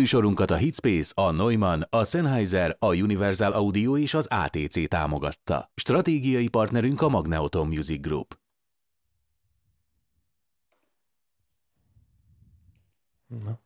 műsorunkat a Hitspace, a Neumann, a Sennheiser, a Universal Audio és az ATC támogatta. Stratégiai partnerünk a Magneoton Music Group. Na.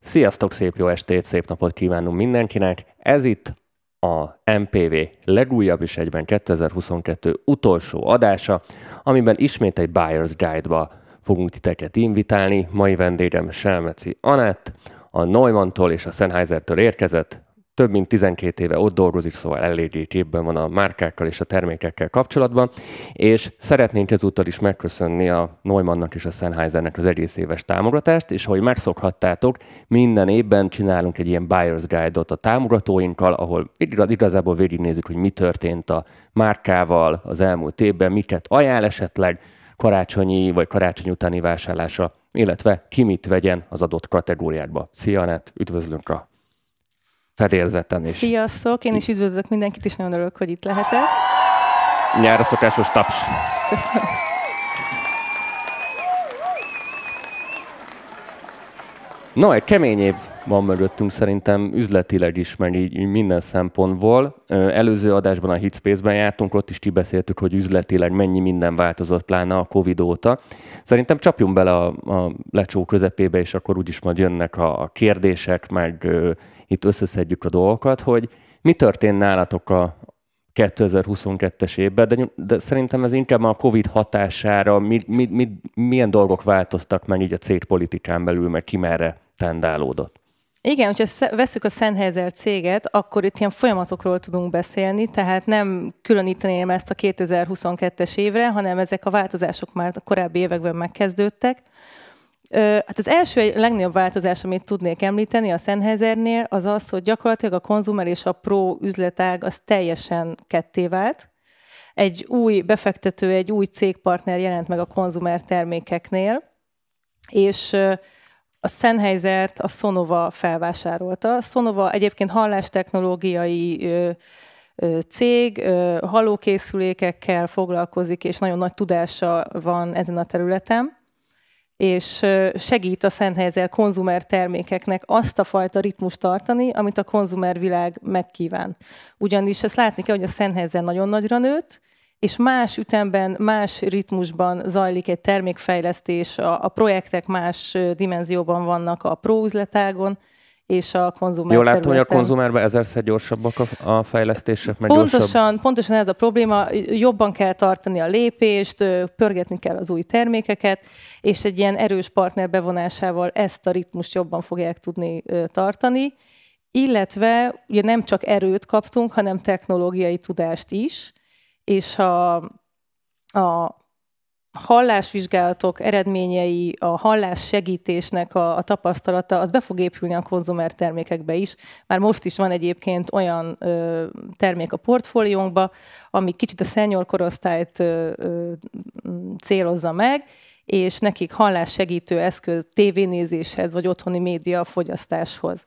Sziasztok, szép jó estét, szép napot kívánunk mindenkinek. Ez itt a MPV legújabb is egyben 2022 utolsó adása, amiben ismét egy Buyer's Guide-ba fogunk titeket invitálni. Mai vendégem Selmeci Anett, a Neumann-tól és a Sennheiser-től érkezett, több mint 12 éve ott dolgozik, szóval eléggé képben van a márkákkal és a termékekkel kapcsolatban, és szeretnénk ezúttal is megköszönni a Neumannnak és a Sennheisernek az egész éves támogatást, és ahogy megszokhattátok, minden évben csinálunk egy ilyen Buyer's Guide-ot a támogatóinkkal, ahol igaz, igazából végignézzük, hogy mi történt a márkával az elmúlt évben, miket ajánl esetleg, karácsonyi vagy karácsony utáni vásárlása, illetve ki mit vegyen az adott kategóriákba. Szia, Anett, üdvözlünk a fedélzeten is. Sziasztok, én is üdvözlök mindenkit, és nagyon örülök, hogy itt lehetek. Nyára szokásos taps. Köszönöm. No, egy kemény év van mögöttünk szerintem üzletileg is, meg így, minden szempontból. Előző adásban a Hitspace-ben jártunk, ott is kibeszéltük, hogy üzletileg mennyi minden változott, pláne a Covid óta. Szerintem csapjunk bele a, a lecsó közepébe, és akkor úgyis majd jönnek a, a kérdések, meg ö, itt összeszedjük a dolgokat, hogy mi történt nálatok a, 2022-es évben, de, de szerintem ez inkább a COVID hatására, mi, mi, mi, milyen dolgok változtak meg így a cégpolitikán belül, meg ki merre tendálódott? Igen, hogyha veszük a Sennheiser céget, akkor itt ilyen folyamatokról tudunk beszélni, tehát nem különíteném ezt a 2022-es évre, hanem ezek a változások már a korábbi években megkezdődtek. Hát az első legnagyobb változás, amit tudnék említeni a Sennheisernél, az az, hogy gyakorlatilag a konzumer és a pro üzletág az teljesen ketté vált. Egy új befektető, egy új cégpartner jelent meg a konzumer termékeknél, és a Sennheisert a Sonova felvásárolta. Sonova egyébként hallástechnológiai ö, ö, cég, ö, hallókészülékekkel foglalkozik, és nagyon nagy tudása van ezen a területen és segít a Sennheiser konzumer termékeknek azt a fajta ritmust tartani, amit a konzumer világ megkíván. Ugyanis ezt látni kell, hogy a Sennheiser nagyon nagyra nőtt, és más ütemben, más ritmusban zajlik egy termékfejlesztés, a, a projektek más dimenzióban vannak a próüzletágon, és a konzumer Jól látom, hogy a konzumerben ezerszer gyorsabbak a, a fejlesztések, meg pontosan, gyorsabb. pontosan ez a probléma, jobban kell tartani a lépést, pörgetni kell az új termékeket, és egy ilyen erős partner bevonásával ezt a ritmust jobban fogják tudni tartani, illetve ugye nem csak erőt kaptunk, hanem technológiai tudást is, és a, a hallásvizsgálatok eredményei, a hallás segítésnek a, a tapasztalata, az be fog épülni a konzumer termékekbe is. Már most is van egyébként olyan ö, termék a portfóliónkba, ami kicsit a senior korosztályt ö, ö, célozza meg, és nekik hallássegítő eszköz tévénézéshez vagy otthoni média fogyasztáshoz.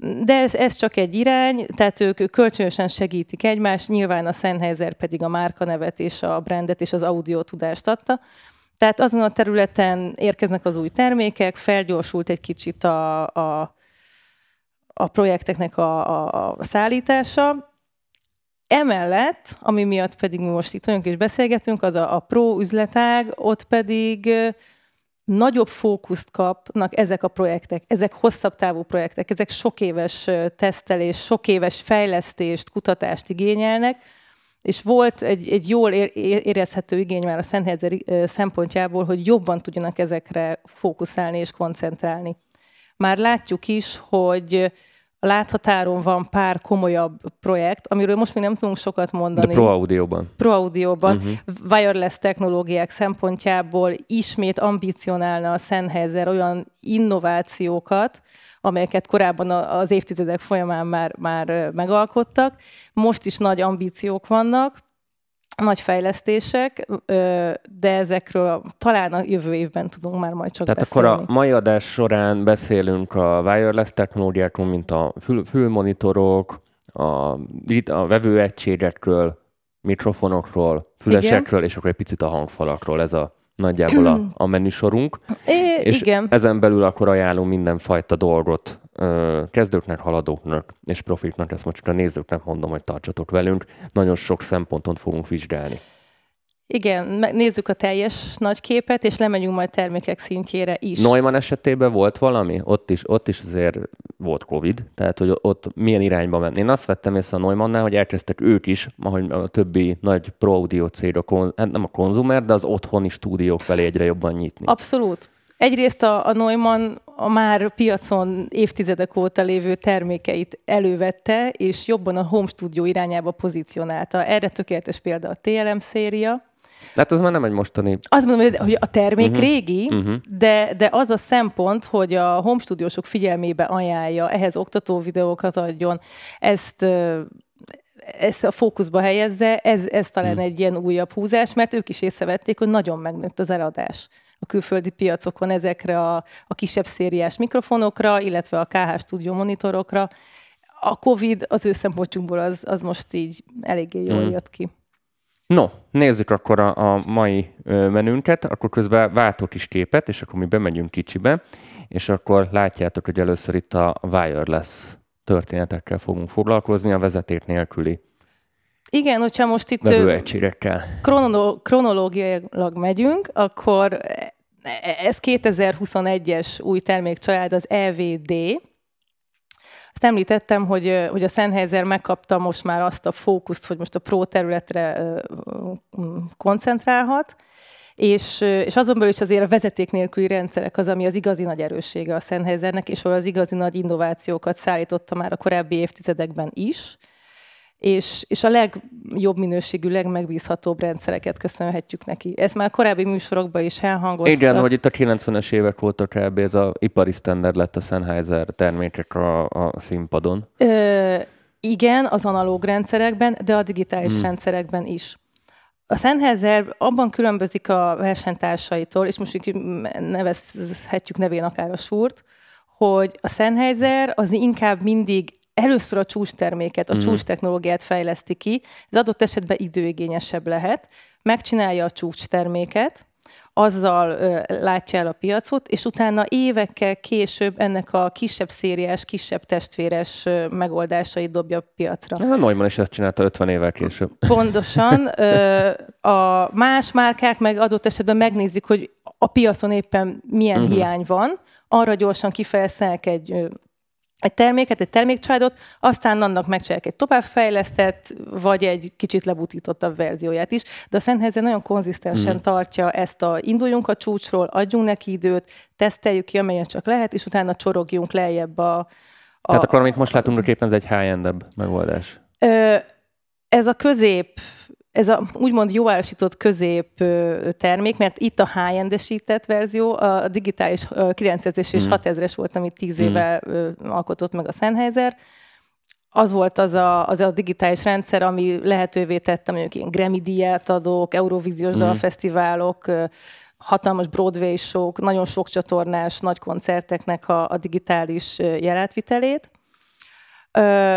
De ez, ez csak egy irány, tehát ők kölcsönösen segítik egymást, nyilván a Sennheiser pedig a márkanevet és a brandet és az audio tudást adta. Tehát azon a területen érkeznek az új termékek, felgyorsult egy kicsit a, a, a projekteknek a, a, a szállítása. Emellett, ami miatt pedig mi most itt vagyunk és beszélgetünk, az a, a pro üzletág, ott pedig nagyobb fókuszt kapnak ezek a projektek, ezek hosszabb távú projektek, ezek sok éves tesztelés, sok éves fejlesztést, kutatást igényelnek, és volt egy, egy jól érezhető igény már a Sennheiser szempontjából, hogy jobban tudjanak ezekre fókuszálni és koncentrálni. Már látjuk is, hogy a láthatáron van pár komolyabb projekt, amiről most még nem tudunk sokat mondani. De Pro audioban. Pro audioban. Uh-huh. Wireless technológiák szempontjából ismét ambicionálna a Sennheiser olyan innovációkat, amelyeket korábban az évtizedek folyamán már, már megalkottak. Most is nagy ambíciók vannak, nagy fejlesztések, de ezekről talán a jövő évben tudunk már majd csak Tehát beszélni. akkor a mai adás során beszélünk a wireless technológiákról, mint a fül, fülmonitorok, a, a vevőegységekről, mikrofonokról, fülesekről, Igen. és akkor egy picit a hangfalakról. Ez a nagyjából a, a menüsorunk. É, és igen. ezen belül akkor ajánlunk mindenfajta dolgot kezdőknek, haladóknak és profiknak, ezt most a nézőknek mondom, hogy tartsatok velünk, nagyon sok szemponton fogunk vizsgálni. Igen, nézzük a teljes nagy képet, és lemegyünk majd termékek szintjére is. Neumann esetében volt valami? Ott is, ott is azért volt Covid, tehát hogy ott milyen irányba ment. Én azt vettem észre a Neumannál, hogy elkezdtek ők is, ahogy a többi nagy pro audio cég, a kon, hát nem a konzumer, de az otthoni stúdiók felé egyre jobban nyitni. Abszolút. Egyrészt a, a Neumann a már piacon évtizedek óta lévő termékeit elővette, és jobban a home studio irányába pozícionálta. Erre tökéletes példa a TLM széria, Hát az már nem egy mostani. Azt mondom, hogy a termék uh-huh. régi, uh-huh. De, de az a szempont, hogy a home stúdiósok figyelmébe ajánlja, ehhez oktató videókat adjon, ezt ezt a fókuszba helyezze, ez, ez talán hmm. egy ilyen újabb húzás, mert ők is észrevették, hogy nagyon megnőtt az eladás a külföldi piacokon ezekre a, a kisebb szériás mikrofonokra, illetve a KH Studio monitorokra. A COVID az ő szempontjunkból az, az most így eléggé jól mm. jött ki. No, nézzük akkor a, a mai menünket, akkor közben váltok is képet, és akkor mi bemegyünk kicsibe, és akkor látjátok, hogy először itt a wireless történetekkel fogunk foglalkozni, a vezeték nélküli igen, hogyha most itt kronolo- kronológiailag megyünk, akkor ez 2021-es új termékcsalád, az EVD. Azt említettem, hogy, hogy a Sennheiser megkapta most már azt a fókuszt, hogy most a pro területre koncentrálhat, és, és azon belül is azért a vezeték nélküli rendszerek az, ami az igazi nagy erőssége a Sennheisernek, és ahol az igazi nagy innovációkat szállította már a korábbi évtizedekben is és, és a legjobb minőségű, legmegbízhatóbb rendszereket köszönhetjük neki. Ez már korábbi műsorokban is elhangozott. Igen, hogy itt a 90-es évek óta kb. ez a ipari standard lett a Sennheiser termékek a, a színpadon. Ö, igen, az analóg rendszerekben, de a digitális hmm. rendszerekben is. A Sennheiser abban különbözik a versenytársaitól, és most nevezhetjük nevén akár a súrt, hogy a Sennheiser az inkább mindig először a csúcsterméket, a mm. csúcs technológiát fejleszti ki, ez adott esetben időigényesebb lehet, megcsinálja a csúcsterméket, azzal ö, látja el a piacot, és utána évekkel később ennek a kisebb szériás, kisebb testvéres ö, megoldásait dobja a piacra. Na, Neumann is ezt csinálta 50 évvel később. Pontosan. Ö, a más márkák meg adott esetben megnézik, hogy a piacon éppen milyen uh-huh. hiány van, arra gyorsan kifejlesztenek egy egy terméket, egy termékcsaládot, aztán annak megcsinálják egy továbbfejlesztett, vagy egy kicsit lebutítottabb verzióját is. De a Szenthelyezen nagyon konzisztensen mm. tartja ezt a induljunk a csúcsról, adjunk neki időt, teszteljük ki, amennyire csak lehet, és utána csorogjunk lejjebb a... a Tehát akkor, amit most látunk, a, képen ez egy high-end megoldás. Ö, ez a közép ez a úgymond állásított közép termék, mert itt a high-endesített verzió, a digitális 900-es és mm. 6000-es volt, amit 10 mm. alkotott meg a Sennheiser, az volt az a, az a digitális rendszer, ami lehetővé tette mondjuk ilyen Grammy díját adók, Eurovíziós mm. dalfesztiválok, hatalmas Broadway show nagyon sok csatornás nagy koncerteknek a, a digitális jelátvitelét. Ö,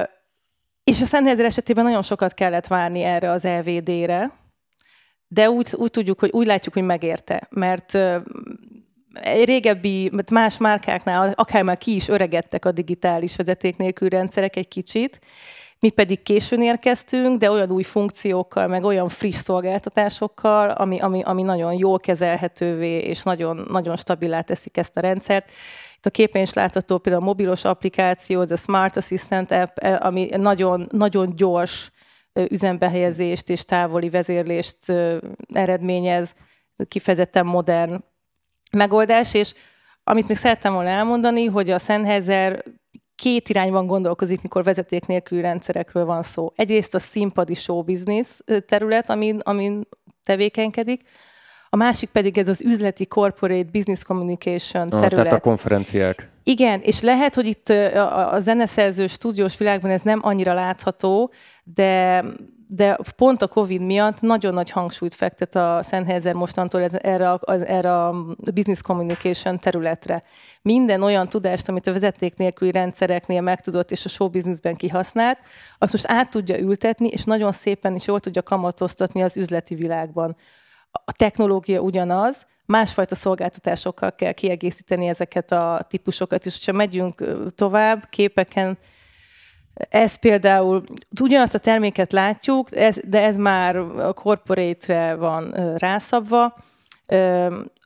és a Sennheiser esetében nagyon sokat kellett várni erre az LVD-re, de úgy, úgy tudjuk, hogy úgy látjuk, hogy megérte, mert egy régebbi, más márkáknál, akár már ki is öregedtek a digitális vezeték nélkül rendszerek egy kicsit, mi pedig későn érkeztünk, de olyan új funkciókkal, meg olyan friss szolgáltatásokkal, ami, ami, ami nagyon jól kezelhetővé és nagyon, nagyon stabilá teszik ezt a rendszert. Itt a képen is látható például a mobilos applikáció, az a Smart Assistant app, eh, ami nagyon, nagyon gyors eh, üzembehelyezést és távoli vezérlést eh, eredményez, kifejezetten modern megoldás, és amit még szerettem volna elmondani, hogy a Sennheiser két irányban gondolkozik, mikor vezeték nélküli rendszerekről van szó. Egyrészt a színpadi showbiznisz terület, amin, amin tevékenykedik, a másik pedig ez az üzleti corporate business communication ah, terület. Ah, tehát a konferenciák. Igen, és lehet, hogy itt a, a zeneszerző stúdiós világban ez nem annyira látható, de de pont a Covid miatt nagyon nagy hangsúlyt fektet a Sennheiser mostantól ez, erre, az, erre a business communication területre. Minden olyan tudást, amit a vezeték nélküli rendszereknél megtudott és a show businessben kihasznált, azt most át tudja ültetni, és nagyon szépen is jól tudja kamatoztatni az üzleti világban. A technológia ugyanaz, másfajta szolgáltatásokkal kell kiegészíteni ezeket a típusokat, és hogyha megyünk tovább, képeken ez például, ugyanazt a terméket látjuk, ez, de ez már a corporate van rászabva.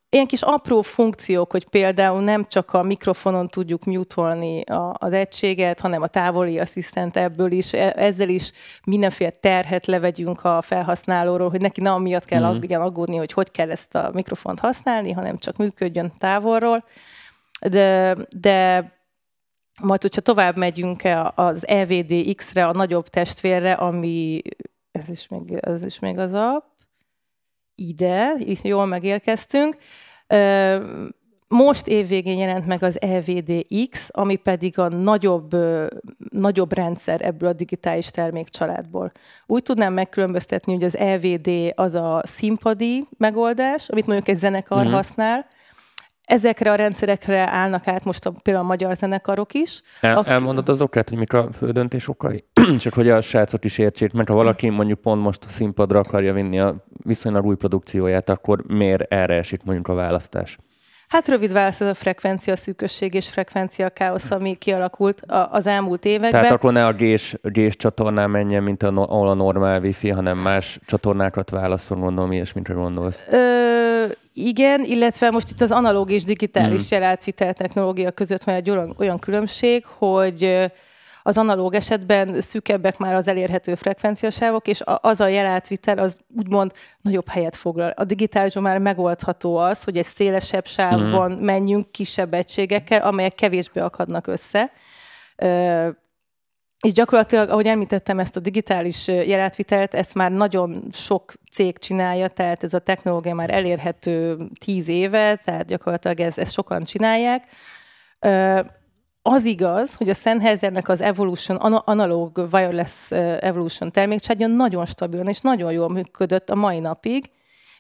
Ilyen kis apró funkciók, hogy például nem csak a mikrofonon tudjuk mutolni az egységet, hanem a távoli asszisztent ebből is, e, ezzel is mindenféle terhet levegyünk a felhasználóról, hogy neki nem amiatt kell mm. hmm aggódni, hogy hogy kell ezt a mikrofont használni, hanem csak működjön távolról. De, de majd, hogyha tovább megyünk -e az EVDX-re, a nagyobb testvérre, ami, ez is még, ez is még az app, ide, jól megérkeztünk. Most évvégén jelent meg az EVDX, ami pedig a nagyobb, nagyobb rendszer ebből a digitális termékcsaládból. Úgy tudnám megkülönböztetni, hogy az EVD az a színpadi megoldás, amit mondjuk egy zenekar mm-hmm. használ, ezekre a rendszerekre állnak át most a, például a magyar zenekarok is. El, aki... Elmondod az okát, hogy mik a fő döntés okai? Csak hogy a srácok is értsék, mert ha valaki mondjuk pont most a színpadra akarja vinni a viszonylag új produkcióját, akkor miért erre esik mondjuk a választás? Hát rövid válasz az a frekvencia szűkösség és frekvencia káosz, ami kialakult a, az elmúlt években. Tehát akkor ne a gés, gés csatornán menjen, mint a, ahol a normál wifi, hanem más csatornákat válaszol, gondolom, ilyesmitre gondolsz. Ö, igen, illetve most itt az analóg és digitális mm. jelátvitel technológia között van egy olyan, olyan különbség, hogy az analóg esetben szűkebbek már az elérhető frekvenciasávok, és az a jelátvitel az úgymond nagyobb helyet foglal. A digitálisban már megoldható az, hogy egy szélesebb sávban mm. menjünk kisebb egységekkel, amelyek kevésbé akadnak össze és gyakorlatilag, ahogy említettem, ezt a digitális jelátvitelt, ezt már nagyon sok cég csinálja, tehát ez a technológia már elérhető tíz éve, tehát gyakorlatilag ezt, ezt sokan csinálják. Az igaz, hogy a Sennheisernek az Evolution, analóg wireless Evolution termékcsádja nagyon stabilan és nagyon jól működött a mai napig,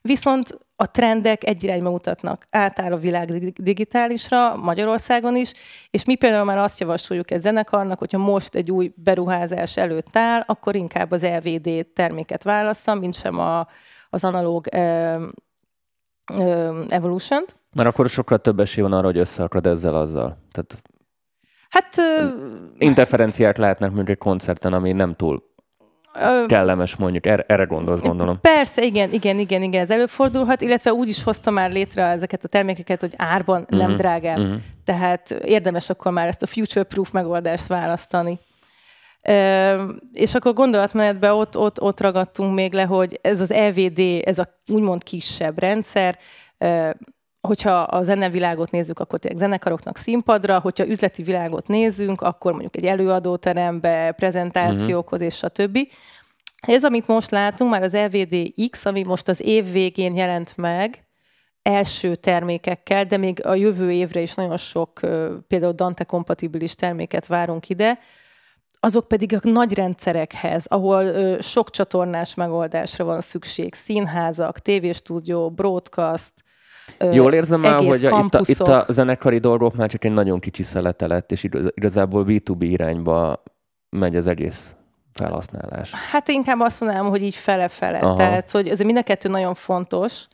Viszont a trendek egy irányba mutatnak. Átáll a világ digitálisra, Magyarországon is, és mi például már azt javasoljuk egy zenekarnak, hogyha most egy új beruházás előtt áll, akkor inkább az LVD terméket választam, mint sem a, az analóg Evolution-t. Mert akkor sokkal több esély van arra, hogy összeakad ezzel azzal. Tehát Hát... Interferenciák lehetnek mondjuk egy koncerten, ami nem túl kellemes mondjuk, erre, erre gondolsz gondolom. Persze, igen, igen, igen, igen, ez előfordulhat, illetve úgy is hozta már létre ezeket a termékeket, hogy árban uh-huh. nem mhm, drágább. Uh-huh. Mhm. Tehát érdemes akkor már ezt a future-proof megoldást választani. Ö, és akkor gondolatmenetben ott, ott, ott ragadtunk még le, hogy ez az EVD, ez a úgymond kisebb rendszer, hogyha a zenevilágot nézzük, akkor tényleg zenekaroknak színpadra, hogyha üzleti világot nézzünk, akkor mondjuk egy előadóterembe, prezentációkhoz és a többi. Ez, amit most látunk, már az LVDX, ami most az év végén jelent meg, első termékekkel, de még a jövő évre is nagyon sok például Dante kompatibilis terméket várunk ide, azok pedig a nagy rendszerekhez, ahol sok csatornás megoldásra van szükség, színházak, tévéstúdió, broadcast, Jól érzem már, hogy a, itt, a, itt a zenekari dolgok már csak egy nagyon kicsi szelete lett, és igazából B2B irányba megy az egész felhasználás. Hát inkább azt mondanám, hogy így fele-fele. Aha. Tehát, hogy ez mind a kettő nagyon fontos,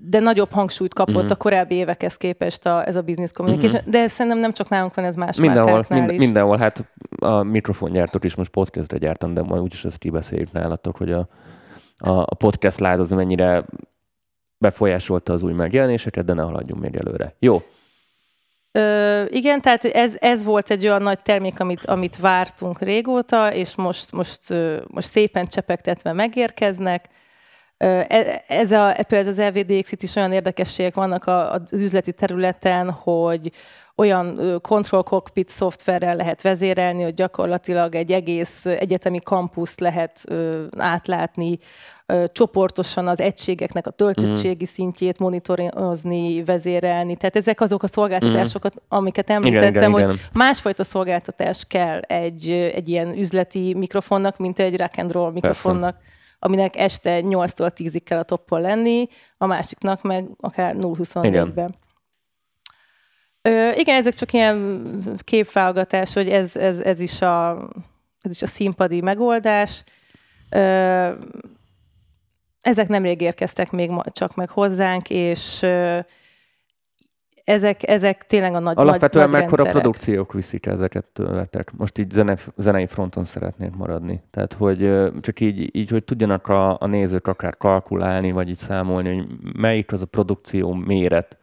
de nagyobb hangsúlyt kapott uh-huh. a korábbi évekhez képest a, ez a business communication, uh-huh. de szerintem nem csak nálunk van, ez más mindenhol, mind, is. Mindenhol, hát a mikrofongyártók is most podcastre gyártam, de majd úgyis ezt kibeszéljük nálatok, hogy a, a podcast láz az mennyire befolyásolta az új megjelenéseket, de ne haladjunk még előre. Jó. Ö, igen, tehát ez, ez volt egy olyan nagy termék, amit, amit vártunk régóta, és most, most, most szépen csepegtetve megérkeznek. E, ez, a, ez az LVDX Exit is olyan érdekességek vannak az üzleti területen, hogy olyan control cockpit szoftverrel lehet vezérelni, hogy gyakorlatilag egy egész egyetemi kampuszt lehet átlátni, csoportosan az egységeknek a mhm. töltöttségi szintjét monitorozni, vezérelni. Tehát ezek azok a szolgáltatásokat, mhm. amiket említettem, igen, igen, hogy igen. másfajta szolgáltatás kell egy, egy ilyen üzleti mikrofonnak, mint egy rock and roll mikrofonnak. Persze aminek este 8-tól 10-ig kell a toppon lenni, a másiknak meg akár 0-24-ben. Ö, igen, ezek csak ilyen képfelgatás, hogy ez, ez, ez, is a, ez is a színpadi megoldás. Ö, ezek nemrég érkeztek még csak meg hozzánk, és ö, ezek, ezek tényleg a nagy Alapvetően nagy, mekkora produkciók viszik ezeket tőletek? Most így zene, zenei fronton szeretnék maradni. Tehát, hogy csak így, így hogy tudjanak a, a nézők akár kalkulálni, vagy így számolni, hogy melyik az a produkció méret,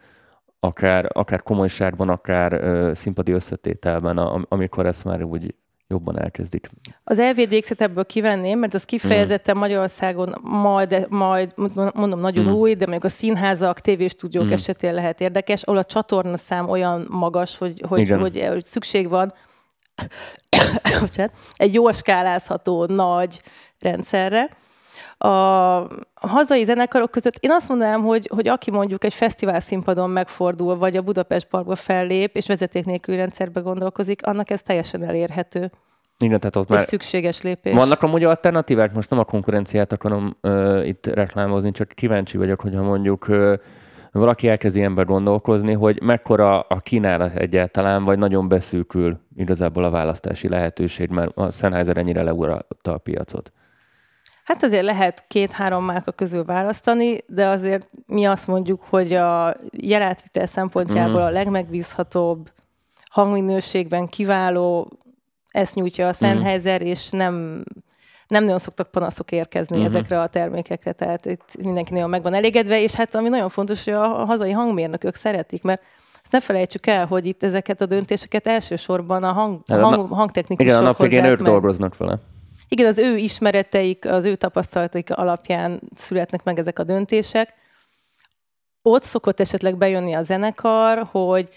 akár, akár komolyságban, akár ö, színpadi összetételben, a, amikor ezt már úgy jobban elkezdik. Az LVDX-et ebből kivenném, mert az kifejezetten mm. Magyarországon majd, majd mondom, nagyon mm. új, de mondjuk a színházak, tévéstúdiók mm. esetén lehet érdekes, ahol a csatorna szám olyan magas, hogy, hogy, hogy, hogy, hogy szükség van egy jól skálázható nagy rendszerre a hazai zenekarok között én azt mondanám, hogy, hogy aki mondjuk egy fesztivál színpadon megfordul, vagy a Budapest Parkba fellép, és vezeték nélkül rendszerbe gondolkozik, annak ez teljesen elérhető. Igen, tehát ott Ez már szükséges lépés. Vannak amúgy alternatívák? Most nem a konkurenciát akarom ö, itt reklámozni, csak kíváncsi vagyok, hogyha mondjuk ö, valaki elkezd ember gondolkozni, hogy mekkora a kínálat egyáltalán, vagy nagyon beszűkül igazából a választási lehetőség, mert a Sennheiser ennyire leúrta a piacot. Hát azért lehet két-három márka közül választani, de azért mi azt mondjuk, hogy a jelátvitel szempontjából mhm. a legmegbízhatóbb, hangminőségben kiváló, ezt nyújtja a Sennheiser, mhm. és nem nem nagyon szoktak panaszok érkezni uh-huh. ezekre a termékekre, tehát itt mindenki nagyon meg van elégedve, és hát ami nagyon fontos, hogy a hazai hangmérnökök szeretik, mert ezt ne felejtsük el, hogy itt ezeket a döntéseket elsősorban a, hang, a hang, hangtechnikusok Igen, a nap végén ők dolgoznak vele igen, az ő ismereteik, az ő tapasztalataik alapján születnek meg ezek a döntések. Ott szokott esetleg bejönni a zenekar, hogy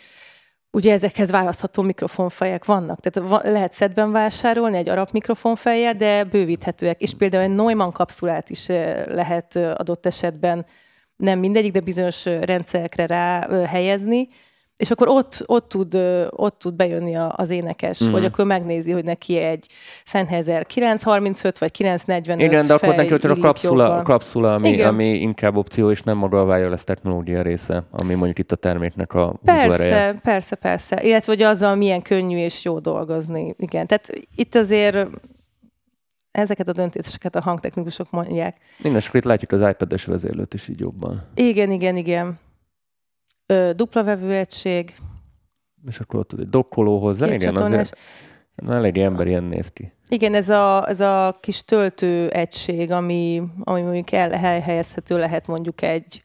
ugye ezekhez választható mikrofonfejek vannak. Tehát lehet szedben vásárolni egy arab mikrofonfejjel, de bővíthetőek. És például egy Neumann kapszulát is lehet adott esetben nem mindegyik, de bizonyos rendszerekre rá helyezni, és akkor ott, ott, tud, ott tud bejönni az énekes, mm. vagy akkor megnézi, hogy neki egy Sennheiser 935 vagy 945 Igen, de akkor neki ott a kapszula, kapszula ami, ami inkább opció, és nem maga a wireless technológia része, ami mondjuk itt a terméknek a Persze, ereje. persze, persze. Illetve, hogy azzal milyen könnyű és jó dolgozni. Igen, tehát itt azért ezeket a döntéseket a hangtechnikusok mondják. Minden, és akkor itt látjuk az iPad-es vezérlőt is így jobban. Igen, igen, igen ö, dupla vevőegység. És akkor ott egy dokkoló hozzá, Két igen, csatornás. azért elég ember ilyen néz ki. Igen, ez a, ez a kis egység, ami, ami mondjuk el helyezhető lehet mondjuk egy,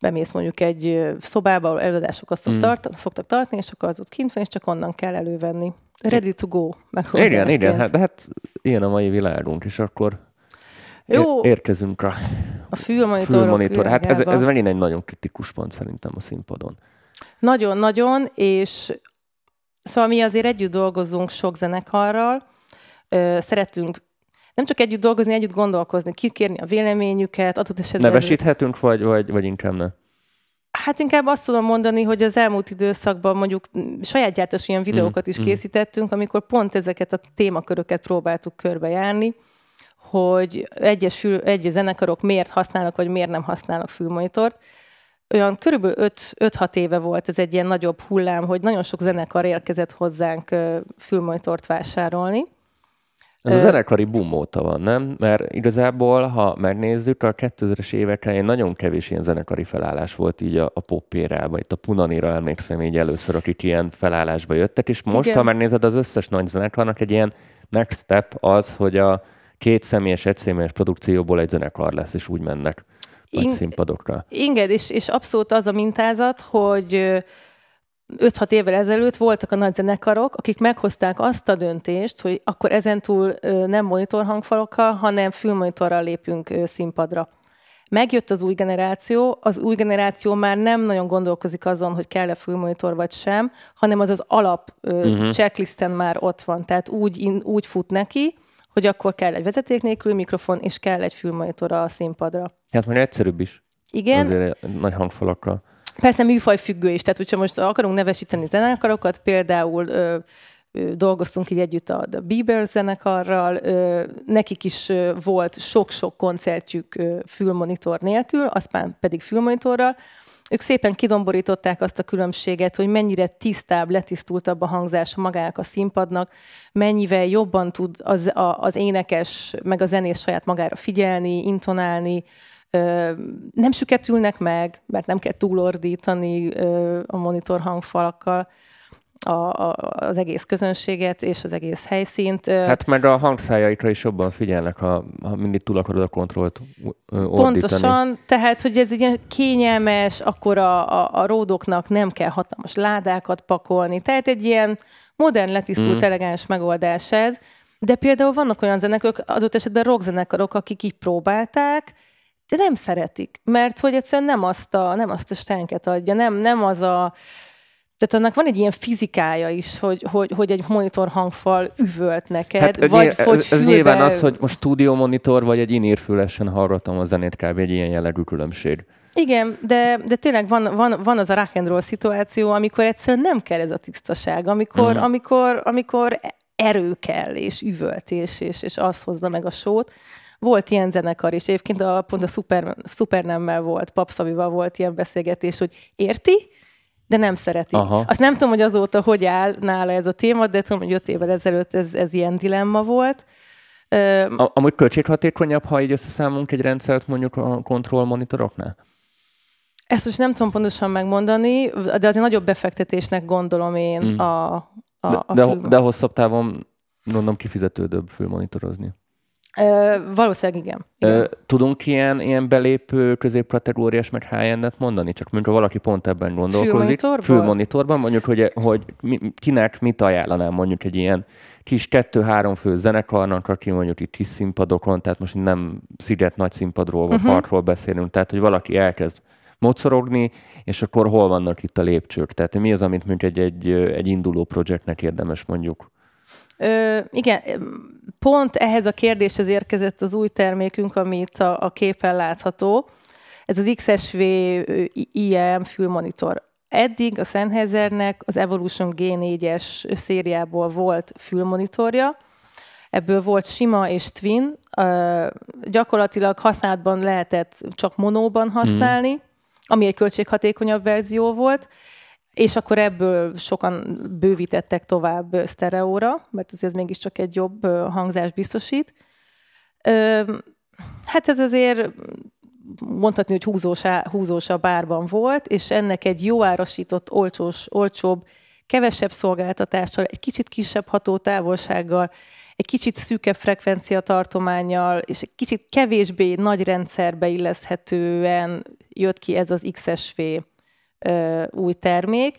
bemész mondjuk egy szobába, ahol előadásokat szok mm. tart, szoktak tartani, és akkor az ott kint van, és csak onnan kell elővenni. Ready to go. Igen, igen, hát, de hát ilyen a mai világunk, és akkor jó. Érkezünk a, a fülmonitor. Hát ez, ez megint egy nagyon kritikus pont szerintem a színpadon. Nagyon-nagyon, és szóval mi azért együtt dolgozunk sok zenekarral, szeretünk nem csak együtt dolgozni, együtt gondolkozni, kikérni a véleményüket, adott esetben... Nevesíthetünk, vagy, vagy, vagy inkább ne? Hát inkább azt tudom mondani, hogy az elmúlt időszakban mondjuk saját gyártás ilyen mm, videókat is mm, készítettünk, amikor pont ezeket a témaköröket próbáltuk körbejárni, hogy egyes, fül, egyes zenekarok miért használnak, vagy miért nem használnak fülmonitort. Olyan körülbelül 5-6 éve volt ez egy ilyen nagyobb hullám, hogy nagyon sok zenekar érkezett hozzánk fülmonitort vásárolni. Ez a zenekari boom óta van, nem? Mert igazából, ha megnézzük, a 2000-es évek elején nagyon kevés ilyen zenekari felállás volt így a, a popérában. Itt a Punanira emlékszem így először, akik ilyen felállásba jöttek, és most, Igen. ha megnézed, az összes nagy zenekarnak egy ilyen next step az, hogy a két személyes, egy személyes produkcióból egy zenekar lesz, és úgy mennek a In- színpadokra. Inged, és, és abszolút az a mintázat, hogy 5-6 évvel ezelőtt voltak a nagy zenekarok, akik meghozták azt a döntést, hogy akkor ezentúl nem monitorhangfalokkal, hanem fülmonitorral lépünk színpadra. Megjött az új generáció, az új generáció már nem nagyon gondolkozik azon, hogy kell-e fülmonitor vagy sem, hanem az az alap uh-huh. checklisten már ott van, tehát úgy, úgy fut neki, hogy akkor kell egy vezeték nélkül mikrofon, és kell egy fülmonitor a színpadra. Hát már egyszerűbb is. Igen. Azért nagy hangfalakkal. Persze műfaj függő is, tehát hogyha most akarunk nevesíteni zenekarokat, például ö, ö, dolgoztunk így együtt a The Bieber zenekarral, ö, nekik is ö, volt sok-sok koncertjük ö, fülmonitor nélkül, aztán pedig fülmonitorral, ők szépen kidomborították azt a különbséget, hogy mennyire tisztább, letisztultabb a hangzás magának a színpadnak, mennyivel jobban tud az, a, az énekes meg a zenész saját magára figyelni, intonálni, ö, nem süketülnek meg, mert nem kell túlordítani ö, a monitor hangfalakkal a, a, az egész közönséget és az egész helyszínt. Hát meg a hangszájaikra is jobban figyelnek, ha, ha mindig túl akarod a kontrollt ordítani. Pontosan, tehát hogy ez egy ilyen kényelmes, akkor a, a, a ródoknak nem kell hatalmas ládákat pakolni, tehát egy ilyen modern, letisztult, mm. elegáns megoldás ez. De például vannak olyan zenekök, adott esetben rockzenekarok, akik így próbálták, de nem szeretik, mert hogy egyszerűen nem azt a, nem azt a stánket adja, nem, nem az a tehát annak van egy ilyen fizikája is, hogy, hogy, hogy egy monitor hangfal üvölt neked, hát, vagy nyilv, fogy ez, ez fülbe... nyilván az, hogy most stúdió monitor, vagy egy inírfülesen hallgatom a zenét, kb. egy ilyen jellegű különbség. Igen, de, de tényleg van, van, van az a rock and roll szituáció, amikor egyszerűen nem kell ez a tisztaság, amikor, mm. amikor, amikor erő kell, és üvöltés, és, és az hozza meg a sót. Volt ilyen zenekar is, évként a, pont a szuper, Supernemmel volt, Papszavival volt ilyen beszélgetés, hogy érti, de nem szereti. Aha. Azt nem tudom, hogy azóta hogy áll nála ez a téma, de tudom, hogy öt évvel ezelőtt ez, ez ilyen dilemma volt. a, amúgy költséghatékonyabb, ha így összeszámunk egy rendszert mondjuk a kontroll monitoroknál? Ezt most nem tudom pontosan megmondani, de azért nagyobb befektetésnek gondolom én mm. a, a, de, a de, de hosszabb távon gondolom kifizetődőbb fülmonitorozni. Ö, valószínűleg igen. igen. Ö, tudunk ilyen, ilyen belépő középkategóriás meg high mondani? Csak mondjuk, ha valaki pont ebben gondolkozik. Fülmonitorban? Fülmonitorban mondjuk, hogy, hogy mi, kinek mit ajánlanám mondjuk egy ilyen kis kettő-három fő zenekarnak, aki mondjuk itt kis színpadokon, tehát most nem sziget nagy színpadról vagy uh-huh. parkról beszélünk, tehát hogy valaki elkezd mocorogni, és akkor hol vannak itt a lépcsők. Tehát mi az, amit mondjuk egy, egy, egy induló projektnek érdemes mondjuk Ö, igen, pont ehhez a kérdéshez érkezett az új termékünk, amit a, a képen látható. Ez az XSV IEM fülmonitor. Eddig a Sennheisernek az Evolution G4-es szériából volt fülmonitorja, ebből volt sima és twin, uh, gyakorlatilag használatban lehetett csak monóban használni, mm. ami egy költséghatékonyabb verzió volt, és akkor ebből sokan bővítettek tovább sztereóra, mert ez mégiscsak egy jobb hangzás biztosít. Hát ez azért mondhatni, hogy húzós, húzós a bárban volt, és ennek egy jó árasított, olcsós, olcsóbb, kevesebb szolgáltatással, egy kicsit kisebb hatótávolsággal, egy kicsit szűkebb frekvencia tartományjal, és egy kicsit kevésbé nagy rendszerbe illeszhetően jött ki ez az XSV ö, új termék.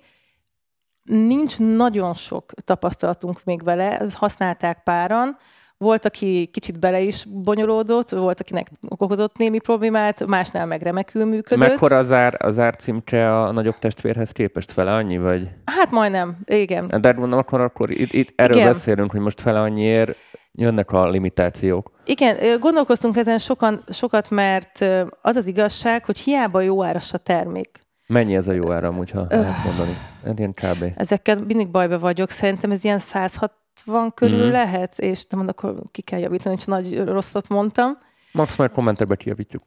Nincs nagyon sok tapasztalatunk még vele, használták páran. Volt, aki kicsit bele is bonyolódott, volt, akinek okozott némi problémát, másnál meg remekül működött. Mekkora az, ár, az árcímke a nagyobb testvérhez képest? Fele annyi, vagy? Hát majdnem, igen. De mondom, akkor, akkor itt, itt erről igen. beszélünk, hogy most fele annyiért jönnek a limitációk. Igen, gondolkoztunk ezen sokan, sokat, mert az az igazság, hogy hiába jó áras a termék. Mennyi ez a jó áram, hogyha öh. lehet mondani? Hát ilyen kb. Ezekkel mindig bajba vagyok. Szerintem ez ilyen 160 körül mm. lehet, és nem mondok, akkor ki kell javítani, hogyha nagy rosszat mondtam. Max már kommentekbe kijavítjuk.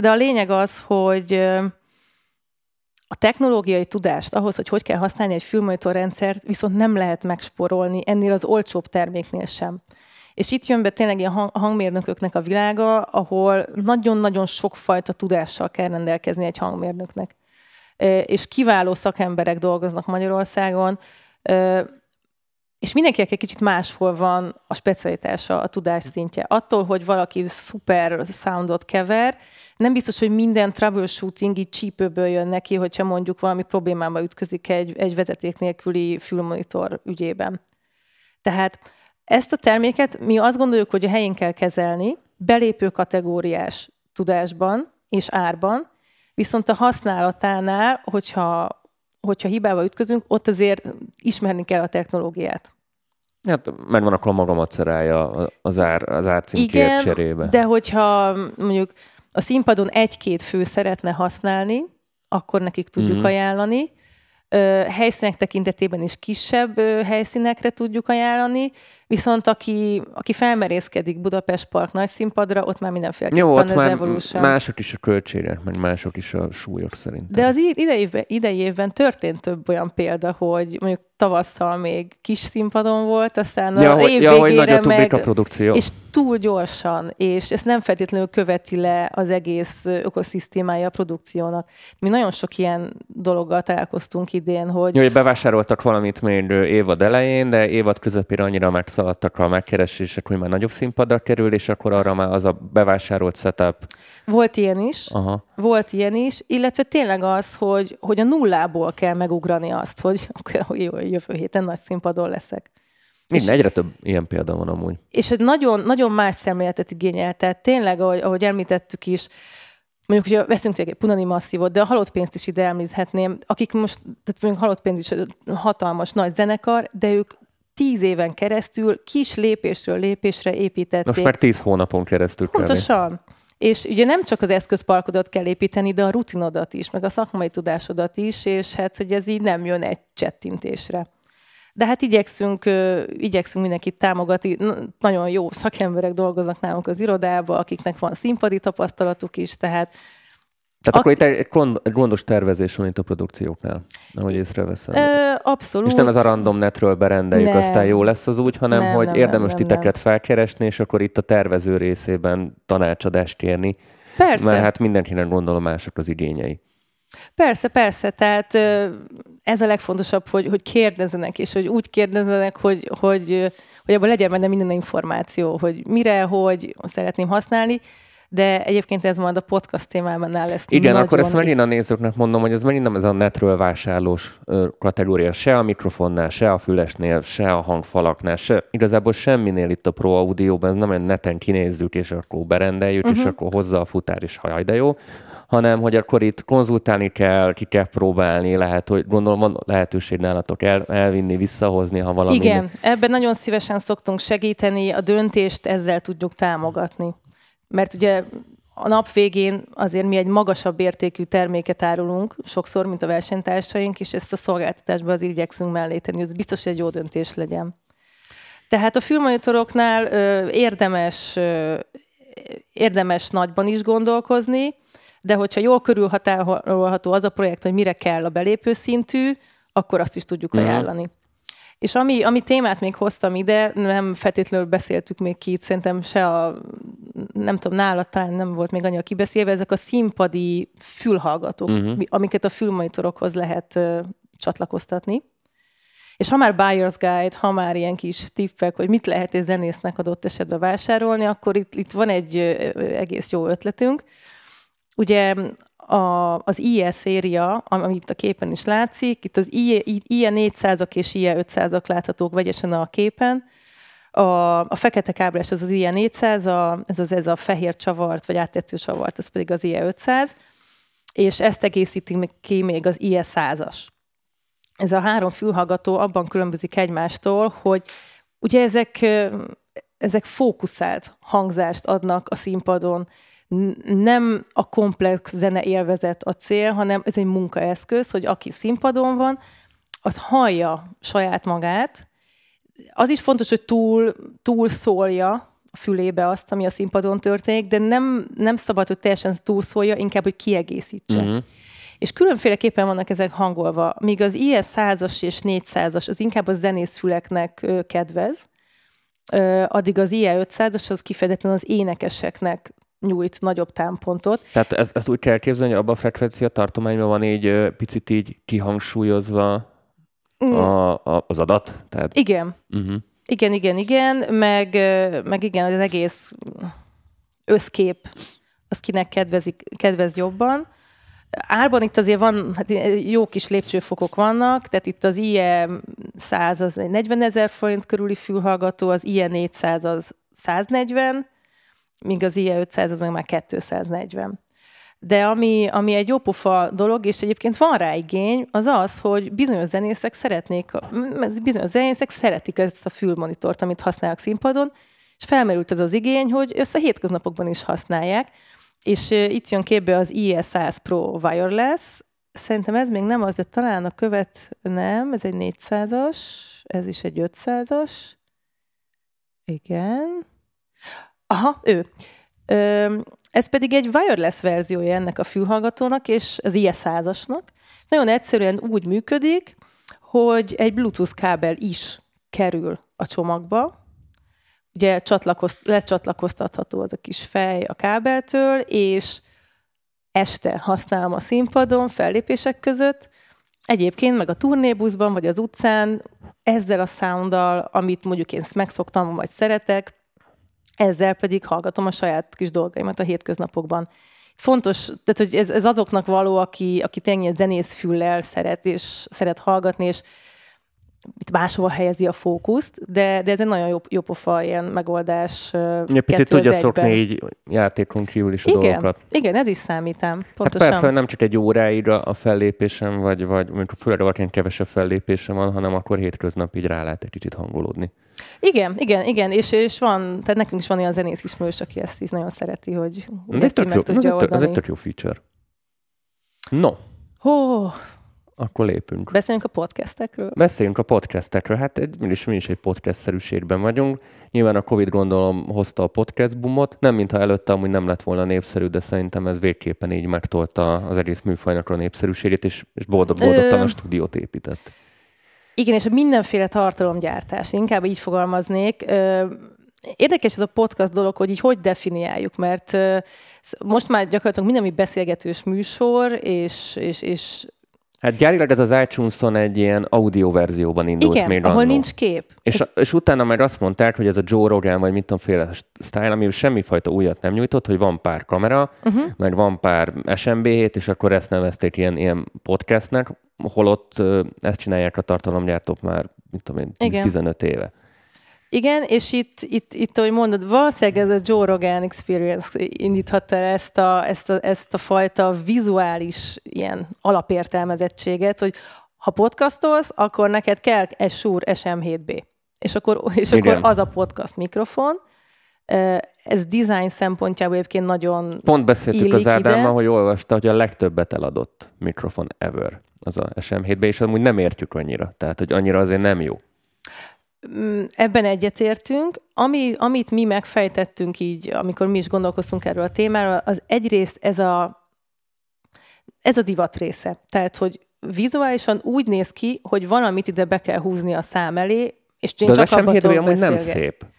De a lényeg az, hogy a technológiai tudást ahhoz, hogy hogy kell használni egy fülmonitor rendszert, viszont nem lehet megsporolni ennél az olcsóbb terméknél sem. És itt jön be tényleg a hangmérnököknek a világa, ahol nagyon-nagyon sokfajta tudással kell rendelkezni egy hangmérnöknek. És kiváló szakemberek dolgoznak Magyarországon, és mindenki egy kicsit máshol van a specialitása, a tudás szintje. Attól, hogy valaki szuper soundot kever, nem biztos, hogy minden troubleshooting így csípőből jön neki, hogyha mondjuk valami problémába ütközik egy, egy vezeték nélküli fülmonitor ügyében. Tehát ezt a terméket mi azt gondoljuk, hogy a helyén kell kezelni, belépő kategóriás tudásban és árban, viszont a használatánál, hogyha, hogyha hibába ütközünk, ott azért ismerni kell a technológiát. Hát megvan akkor a maga macerája az, ár, az árcímkéért Igen, cserébe. de hogyha mondjuk a színpadon egy-két fő szeretne használni, akkor nekik tudjuk mm-hmm. ajánlani. Helyszínek tekintetében is kisebb helyszínekre tudjuk ajánlani, Viszont aki, aki felmerészkedik Budapest Park nagy színpadra, ott már mindenféle Jó, ott már Evolution. mások is a költsége, meg mások is a súlyok szerint. De az idei évben, idei évben történt több olyan példa, hogy mondjuk tavasszal még kis színpadon volt, aztán ja, az év ja, végére meg... A produkció. És túl gyorsan, és ezt nem feltétlenül követi le az egész ökoszisztémája a produkciónak. Mi nagyon sok ilyen dologgal találkoztunk idén, hogy... Jó, hogy bevásároltak valamit még évad elején, de évad közepére annyira már elszaladtak a megkeresések, hogy már nagyobb színpadra kerül, és akkor arra már az a bevásárolt setup. Volt ilyen is. Aha. Volt ilyen is, illetve tényleg az, hogy, hogy a nullából kell megugrani azt, hogy, hogy jövő héten nagy színpadon leszek. Minden, és, egyre több ilyen példa van amúgy. És hogy nagyon, nagyon más szemléletet igényel, tehát tényleg, ahogy, ahogy említettük is, mondjuk, hogy veszünk egy punani masszívot, de a halott pénzt is ide említhetném, akik most, tehát mondjuk halott pénz is hatalmas nagy zenekar, de ők tíz éven keresztül kis lépésről lépésre építették. Most már tíz hónapon keresztül Pontosan. Kell. És ugye nem csak az eszközparkodat kell építeni, de a rutinodat is, meg a szakmai tudásodat is, és hát, hogy ez így nem jön egy csettintésre. De hát igyekszünk, igyekszünk mindenkit támogatni. Nagyon jó szakemberek dolgoznak nálunk az irodába, akiknek van színpadi tapasztalatuk is, tehát tehát Ak- akkor itt egy gond, gondos tervezés van itt a produkcióknál, ahogy észreveszem. Ö, abszolút. És nem ez a random netről berendeljük, nem. aztán jó lesz az úgy, hanem nem, hogy nem, érdemes nem, titeket nem. felkeresni, és akkor itt a tervező részében tanácsadást kérni. Persze. Mert hát mindenkinek gondolom mások az igényei. Persze, persze. Tehát ez a legfontosabb, hogy, hogy kérdezzenek, és hogy úgy kérdezzenek, hogy, hogy, hogy abban legyen benne minden információ, hogy mire, hogy szeretném használni, de egyébként ez majd a podcast témában lesz. Igen, akkor ezt megint a nézőknek mondom, hogy ez megint nem ez a netről vásárlós kategória, se a mikrofonnál, se a fülesnél, se a hangfalaknál, se igazából semminél itt a Pro audio ez nem egy neten kinézzük, és akkor berendeljük, uh-huh. és mhm. akkor hozza a futár, és hajaj, de jó hanem hogy akkor itt konzultálni kell, ki kell próbálni, lehet, hogy gondolom van lehetőség nálatok el, elvinni, visszahozni, ha valami. Igen, ebben nagyon szívesen szoktunk segíteni, a döntést ezzel tudjuk támogatni mert ugye a nap végén azért mi egy magasabb értékű terméket árulunk, sokszor, mint a versenytársaink, és ezt a szolgáltatásba az igyekszünk mellé tenni, ez biztos hogy egy jó döntés legyen. Tehát a fülmonitoroknál ö, érdemes, ö, érdemes nagyban is gondolkozni, de hogyha jól körülhatárolható az a projekt, hogy mire kell a belépő szintű, akkor azt is tudjuk mhm. ajánlani. És ami, ami témát még hoztam ide, nem feltétlenül beszéltük még ki, szerintem se a, nem tudom, nála talán nem volt még annyira kibeszélve, ezek a színpadi fülhallgatók, uh-huh. amiket a fülmonitorokhoz lehet uh, csatlakoztatni. És ha már buyer's guide, ha már ilyen kis tippek, hogy mit lehet egy zenésznek adott esetben vásárolni, akkor itt, itt van egy egész jó ötletünk. Ugye a, az IE széria, amit a képen is látszik, itt az IE, 400-ak e és IE 500-ak láthatók vegyesen a képen. A, a fekete kábrás az az IE 400, a, ez, az, ez a fehér csavart, vagy áttetsző csavart, ez pedig az IE 500, és ezt egészíti ki még az IE 100-as. Ez a három fülhallgató abban különbözik egymástól, hogy ugye ezek, ezek fókuszált hangzást adnak a színpadon, nem a komplex zene élvezet a cél, hanem ez egy munkaeszköz, hogy aki színpadon van, az hallja saját magát. Az is fontos, hogy túl, túl szólja a fülébe azt, ami a színpadon történik, de nem, nem szabad, hogy teljesen túlszólja, inkább, hogy kiegészítse. Uh-huh. És különféleképpen vannak ezek hangolva. Míg az ilyen százas és négyszázas, az inkább a füleknek kedvez, addig az ilyen 500-as az kifejezetten az énekeseknek nyújt nagyobb támpontot. Tehát ezt, ezt úgy kell képzelni, hogy abban a frekvencia tartományban van így picit így kihangsúlyozva mm. a, a, az adat? Tehát... Igen. Uh-huh. Igen, igen, igen, meg, meg igen, az egész összkép az kinek kedvezik, kedvez jobban. Árban itt azért van, hát jó kis lépcsőfokok vannak, tehát itt az IE 100 az 40 ezer forint körüli fülhallgató, az IE 400 az 140, míg az IE 500 az meg már 240. De ami, ami egy jópofa dolog, és egyébként van rá igény, az az, hogy bizonyos zenészek szeretnék, bizonyos zenészek szeretik ezt a fülmonitort, amit használnak színpadon, és felmerült az az igény, hogy ezt a hétköznapokban is használják, és itt jön képbe az IE100 Pro Wireless, Szerintem ez még nem az, de talán a követ nem, ez egy 400-as, ez is egy 500-as. Igen. Aha, ő. Ö, ez pedig egy wireless verziója ennek a fülhallgatónak, és az IS-100-asnak. Nagyon egyszerűen úgy működik, hogy egy Bluetooth kábel is kerül a csomagba, ugye lecsatlakoztatható az a kis fej a kábeltől, és este használom a színpadon, fellépések között, Egyébként meg a turnébuszban, vagy az utcán ezzel a sounddal, amit mondjuk én megszoktam, vagy szeretek, ezzel pedig hallgatom a saját kis dolgaimat a hétköznapokban. Fontos, tehát hogy ez, ez azoknak való, aki, aki tényleg zenész füllel szeret, és szeret hallgatni, és itt máshova helyezi a fókuszt, de, de ez egy nagyon jó, jó pofa ilyen megoldás. Ja, picit tudja szokni így játékon kívül is a igen, dolgokat. Igen, ez is számítám. Hát pontosan. Hát persze, nem csak egy óráira a fellépésem, vagy, vagy amikor főleg valakinek kevesebb fellépésem van, hanem akkor hétköznap így rá lehet egy kicsit hangolódni. Igen, igen, igen, és, és van, tehát nekünk is van olyan zenész ismerős, aki ezt is nagyon szereti, hogy, ez ezt így meg jó, tudja ez egy, tök, ez egy tök jó feature. No. Hó, akkor lépünk. Beszéljünk a podcastekről? Beszéljünk a podcastekről. Hát egy, mi is, mi is egy podcast-szerűségben vagyunk. Nyilván a Covid gondolom hozta a podcast bumot. Nem, mintha előtte amúgy nem lett volna népszerű, de szerintem ez végképpen így megtolta az egész műfajnak a népszerűségét, és, és boldog, boldogtan a stúdiót épített. Igen, és a mindenféle tartalomgyártás, inkább így fogalmaznék. Ö... Érdekes ez a podcast dolog, hogy így hogy definiáljuk, mert most már gyakorlatilag minden, ami beszélgetős műsor, és, és, és Hát gyárilag ez az itunes egy ilyen audio verzióban indult Igen, még ahol annó. nincs kép. És, ez... és utána már azt mondták, hogy ez a Joe Rogan, vagy mit tudom, féle style, ami semmifajta újat nem nyújtott, hogy van pár kamera, uh-huh. meg van pár smb 7 és akkor ezt nevezték ilyen, ilyen podcastnek, holott ezt csinálják a tartalomgyártók már, mit tudom én, 15 éve. Igen, és itt, itt, itt ahogy mondod, valószínűleg ez a Joe Rogan Experience indíthatta el ezt a, ezt, a, ezt a fajta vizuális ilyen alapértelmezettséget, hogy ha podcastolsz, akkor neked kell egy súr SM7B. És akkor, és akkor az a podcast mikrofon, ez design szempontjából egyébként nagyon Pont beszéltük az Ádámmal, hogy olvasta, hogy a legtöbbet eladott mikrofon ever az a SM7B, és amúgy nem értjük annyira. Tehát, hogy annyira azért nem jó. Mm, ebben egyetértünk. Ami, amit mi megfejtettünk így, amikor mi is gondolkoztunk erről a témáról, az egyrészt ez a, ez a divat része. Tehát, hogy vizuálisan úgy néz ki, hogy van, amit ide be kell húzni a szám elé, és én De csak sem hét, hogy nem szép. Um,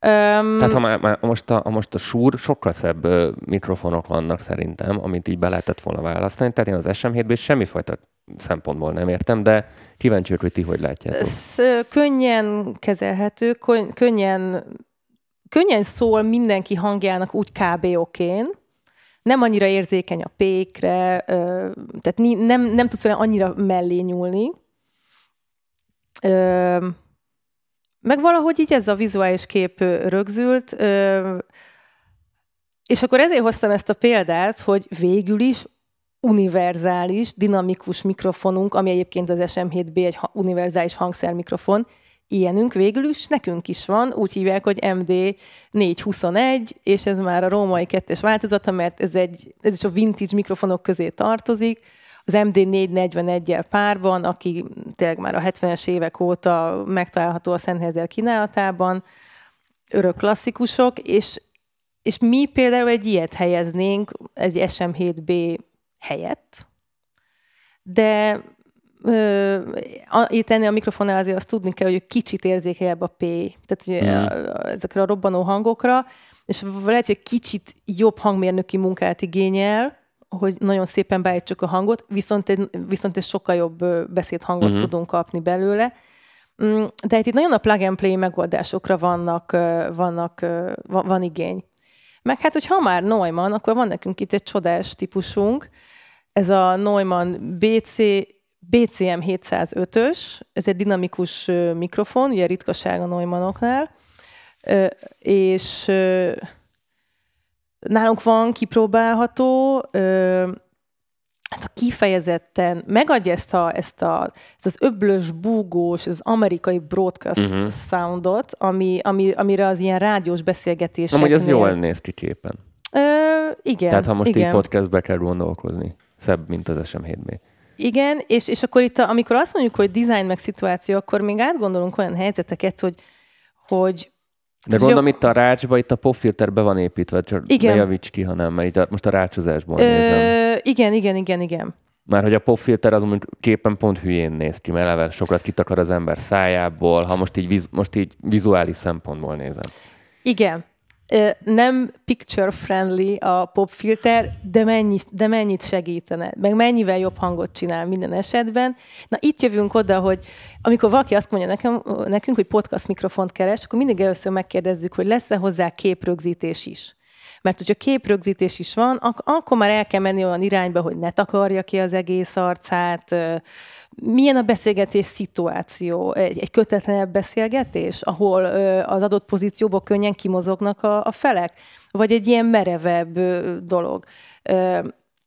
Tehát ha már, már most, a, a, most a súr sokkal szebb ö, mikrofonok vannak szerintem, amit így be lehetett volna választani. Tehát én az SM7-ből semmifajta szempontból nem értem, de vagyok, hogy ti hogy látjátok. Ez könnyen kezelhető, könnyen, könnyen szól mindenki hangjának úgy kb. okén, nem annyira érzékeny a pékre, tehát nem, nem tudsz olyan annyira mellé nyúlni. Meg valahogy így ez a vizuális kép rögzült, és akkor ezért hoztam ezt a példát, hogy végül is univerzális, dinamikus mikrofonunk, ami egyébként az SM7B egy univerzális hangszermikrofon, ilyenünk végül is nekünk is van, úgy hívják, hogy MD421, és ez már a római kettes változata, mert ez, egy, ez is a vintage mikrofonok közé tartozik, az md 441 el párban, aki tényleg már a 70-es évek óta megtalálható a Sennheiser kínálatában, örök klasszikusok, és, és mi például egy ilyet helyeznénk, egy SM7B helyett, de ö, a, itt ennél a mikrofonnál azért azt tudni kell, hogy kicsit érzékelyebb a P, tehát ugye, mm. ezekre a robbanó hangokra, és lehet, hogy kicsit jobb hangmérnöki munkát igényel, hogy nagyon szépen beállítsuk a hangot, viszont egy, viszont egy sokkal jobb beszédhangot mm-hmm. tudunk kapni belőle. Mm, de hát itt nagyon a plug and play megoldásokra vannak, vannak, van igény. Meg hát, hogy ha már Neumann, akkor van nekünk itt egy csodás típusunk, ez a Neumann BC, BCM 705-ös, ez egy dinamikus mikrofon, ugye ritkaság a Neumannoknál, és nálunk van kipróbálható, ez hát, a kifejezetten megadja ezt, a, ezt, a, ezt az öblös, búgós, az amerikai broadcast uh-huh. soundot, ami, ami, amire az ilyen rádiós beszélgetés. Amúgy az jól néz ki képen. Ö, igen. Tehát ha most igen. így podcastbe kell gondolkozni, szebb, mint az sm 7 Igen, és, és akkor itt, a, amikor azt mondjuk, hogy design meg szituáció, akkor még átgondolunk olyan helyzeteket, hogy, hogy de Ez gondolom jó. itt a rácsba, itt a popfilter be van építve, csak igen. ne javíts ki, hanem mert itt a, most a rácsozásból Ö, nézem. Igen, igen, igen, igen. Már hogy a popfilter az mondjuk képen pont hülyén néz ki, mert eleve sokat kitakar az ember szájából, ha most így, most így vizuális szempontból nézem. Igen nem picture friendly a popfilter, de, mennyi, de mennyit segítene, meg mennyivel jobb hangot csinál minden esetben. Na itt jövünk oda, hogy amikor valaki azt mondja nekem, nekünk, hogy podcast mikrofont keres, akkor mindig először megkérdezzük, hogy lesz-e hozzá képrögzítés is. Mert hogyha képrögzítés is van, ak- akkor már el kell menni olyan irányba, hogy ne takarja ki az egész arcát. Milyen a beszélgetés szituáció? Egy, egy kötetlenebb beszélgetés, ahol az adott pozícióból könnyen kimozognak a, a felek? Vagy egy ilyen merevebb dolog?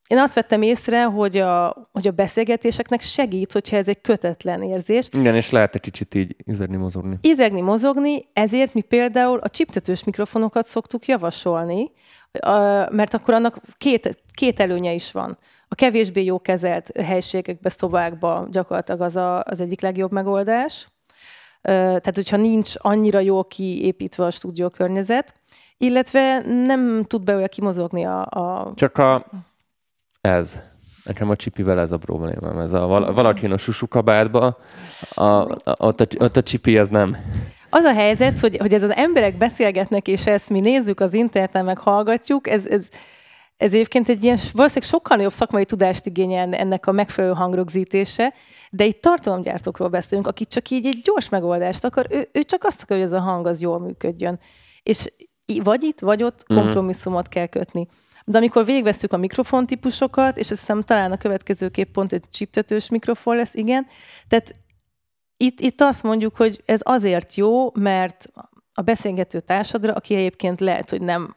én azt vettem észre, hogy a, hogy a beszélgetéseknek segít, hogyha ez egy kötetlen érzés. Igen, és lehet egy kicsit így izegni, mozogni. Izegni, mozogni, ezért mi például a csiptetős mikrofonokat szoktuk javasolni, mert akkor annak két, két előnye is van. A kevésbé jó kezelt helységekbe, szobákba gyakorlatilag az, a, az egyik legjobb megoldás. Tehát, hogyha nincs annyira jó kiépítve a stúdió környezet, illetve nem tud belőle kimozogni a, a... Csak a ez. Nekem a csipivel ez a problémám. Ez a val- a susukabátba, a, a, ott, a, ott a csipi az nem. Az a helyzet, hogy, hogy ez az emberek beszélgetnek, és ezt mi nézzük az interneten, meg hallgatjuk, ez, ez, ez egyébként egy ilyen, valószínűleg sokkal jobb szakmai tudást igényel ennek a megfelelő hangrögzítése, de itt tartalomgyártókról beszélünk, akik csak így egy gyors megoldást akar, ő, ő csak azt akarja, hogy ez a hang az jól működjön. És vagy itt, vagy ott mhm. kompromisszumot kell kötni. De amikor végvesztük a mikrofontípusokat, és azt hiszem talán a következő kép pont egy csiptetős mikrofon lesz, igen. Tehát itt, itt azt mondjuk, hogy ez azért jó, mert a beszélgető társadra, aki egyébként lehet, hogy nem,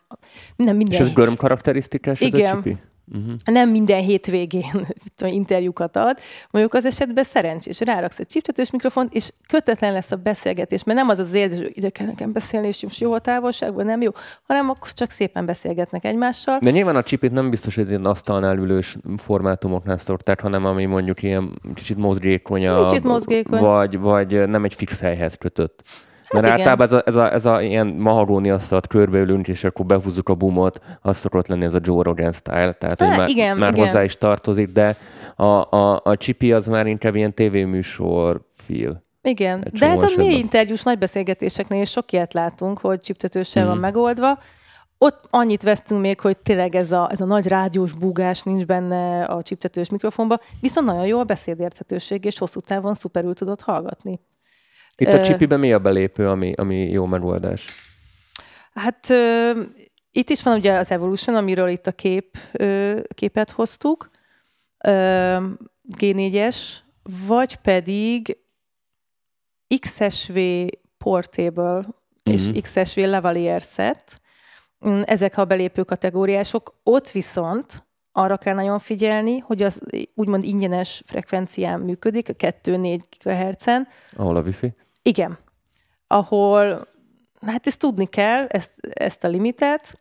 nem minden... És ez görm karakterisztikás, ez a csipi? Uh-huh. Nem minden hétvégén tudom, interjúkat ad, mondjuk az esetben szerencsés, ráraksz egy csiptetős mikrofont, és kötetlen lesz a beszélgetés, mert nem az az érzés, hogy ide kell nekem beszélni, és most jó a távolságban, nem jó, hanem akkor csak szépen beszélgetnek egymással. De nyilván a csipét nem biztos, hogy ez ilyen asztalnál ülős formátumoknál szorták, hanem ami mondjuk ilyen kicsit mozgékonyabb, kicsit mozgékony. Vagy, vagy nem egy fix helyhez kötött. Hát Mert hát általában ez a, ez, a, ez a ilyen mahagóni asztalt körbeülünk, és akkor behúzzuk a bumot, az szokott lenni ez a Joe Rogan style, tehát hát, már, igen, már igen. hozzá is tartozik, de a, a, a csipi az már inkább ilyen tévéműsor feel. Igen, de hát a mi interjús nagy beszélgetéseknél is sok ilyet látunk, hogy csiptetősen mm. van megoldva, ott annyit vesztünk még, hogy tényleg ez a, ez a nagy rádiós búgás nincs benne a csiptetős mikrofonba, viszont nagyon jó a beszédérthetőség, és hosszú távon szuperül tudod hallgatni. Itt a csipiben mi a belépő, ami, ami jó megoldás? Hát ö, itt is van ugye az Evolution, amiről itt a kép, ö, képet hoztuk, ö, G4-es, vagy pedig XSV Portable és mm-hmm. XSV Lavalier set. Mm, ezek a belépő kategóriások. Ott viszont arra kell nagyon figyelni, hogy az úgymond ingyenes frekvencián működik, a 2-4 GHz-en. Ahol a wifi. Igen. Ahol, hát ezt tudni kell, ezt, ezt a limitet,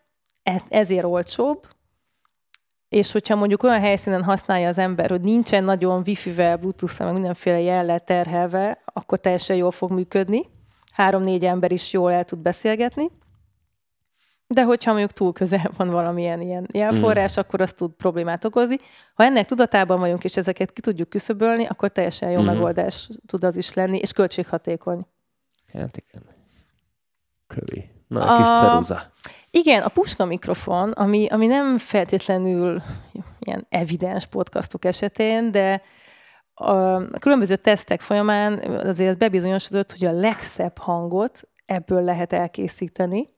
ezért olcsóbb, és hogyha mondjuk olyan helyszínen használja az ember, hogy nincsen nagyon wifi-vel, bluetooth-vel, meg mindenféle jellel terhelve, akkor teljesen jól fog működni. Három-négy ember is jól el tud beszélgetni de hogyha mondjuk túl közel van valamilyen ilyen jelforrás, mm. akkor az tud problémát okozni. Ha ennek tudatában vagyunk, és ezeket ki tudjuk küszöbölni, akkor teljesen jó mm. megoldás tud az is lenni, és költséghatékony. Hát igen. Kövi. Na, a, a kis ceruza. Igen, a puska mikrofon, ami, ami nem feltétlenül ilyen evidens podcastok esetén, de a különböző tesztek folyamán azért bebizonyosodott, hogy a legszebb hangot ebből lehet elkészíteni.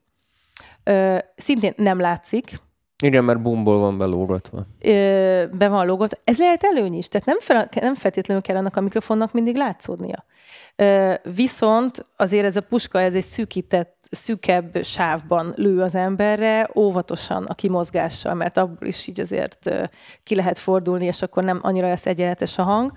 Ö, szintén nem látszik. Igen, mert bumból van belógatva. Ö, be van lógatva. Ez lehet előny is, tehát nem, fel, nem feltétlenül kell annak a mikrofonnak mindig látszódnia. Ö, viszont azért ez a puska, ez egy szűkített szűkebb sávban lő az emberre, óvatosan a kimozgással, mert abból is így azért ki lehet fordulni, és akkor nem annyira lesz egyenletes a hang.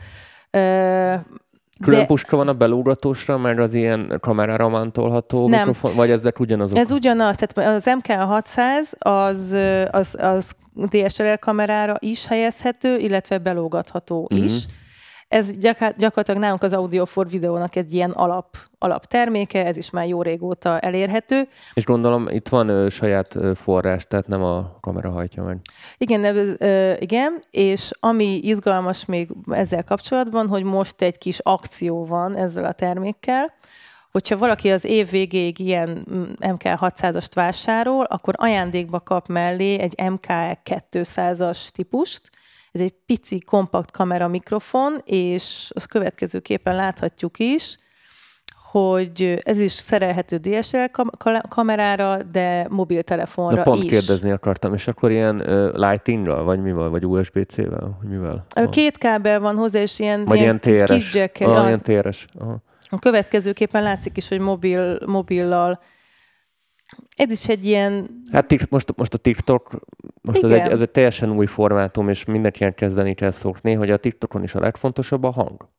Külön de... puska van a belógatósra, meg az ilyen kamerára mantolható nem. mikrofon, vagy ezek ugyanazok? Ez ugyanaz, tehát az MK600 az, az, az DSLR kamerára is helyezhető, illetve belógatható mm-hmm. is. Ez gyakor- gyakorlatilag nálunk az Audio for videónak egy ilyen alap, terméke, ez is már jó régóta elérhető. És gondolom itt van ö, saját ö, forrás, tehát nem a kamera hajtja meg. Igen, ö, igen, és ami izgalmas még ezzel kapcsolatban, hogy most egy kis akció van ezzel a termékkel, hogyha valaki az év végéig ilyen MK600-ast mm, vásárol, akkor ajándékba kap mellé egy MK200-as típust, ez egy pici, kompakt kamera mikrofon, és a következő képen láthatjuk is, hogy ez is szerelhető DSL kamerára, de mobiltelefonra Na pont is. kérdezni akartam, és akkor ilyen uh, lighting vagy mivel, vagy USB-C-vel, mivel? A két kábel van hozzá, és ilyen, vagy ilyen, ilyen kis Ah, ilyen téres. Aha. A következőképpen látszik is, hogy mobil, mobillal ez is egy ilyen... Hát most, most a TikTok, most ez egy, ez egy teljesen új formátum, és mindenkinek kezdeni kell szokni, hogy a TikTokon is a legfontosabb a hang.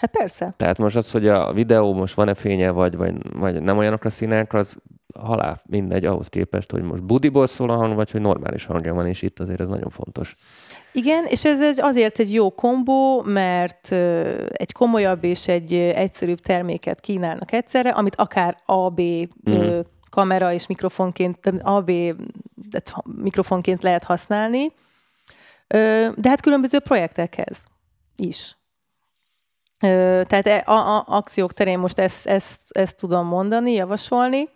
Hát persze. Tehát most az, hogy a videó most van-e fénye, vagy, vagy, vagy nem olyanok a színek, az halál mindegy ahhoz képest, hogy most budiból szól a hang, vagy hogy normális hangja van, és itt azért ez nagyon fontos. Igen, és ez egy, azért egy jó kombó, mert egy komolyabb és egy egyszerűbb terméket kínálnak egyszerre, amit akár A, B mm kamera és mikrofonként, AB tehát mikrofonként lehet használni, de hát különböző projektekhez is. Tehát e, a, a, akciók terén most ezt, ezt, ezt tudom mondani, javasolni,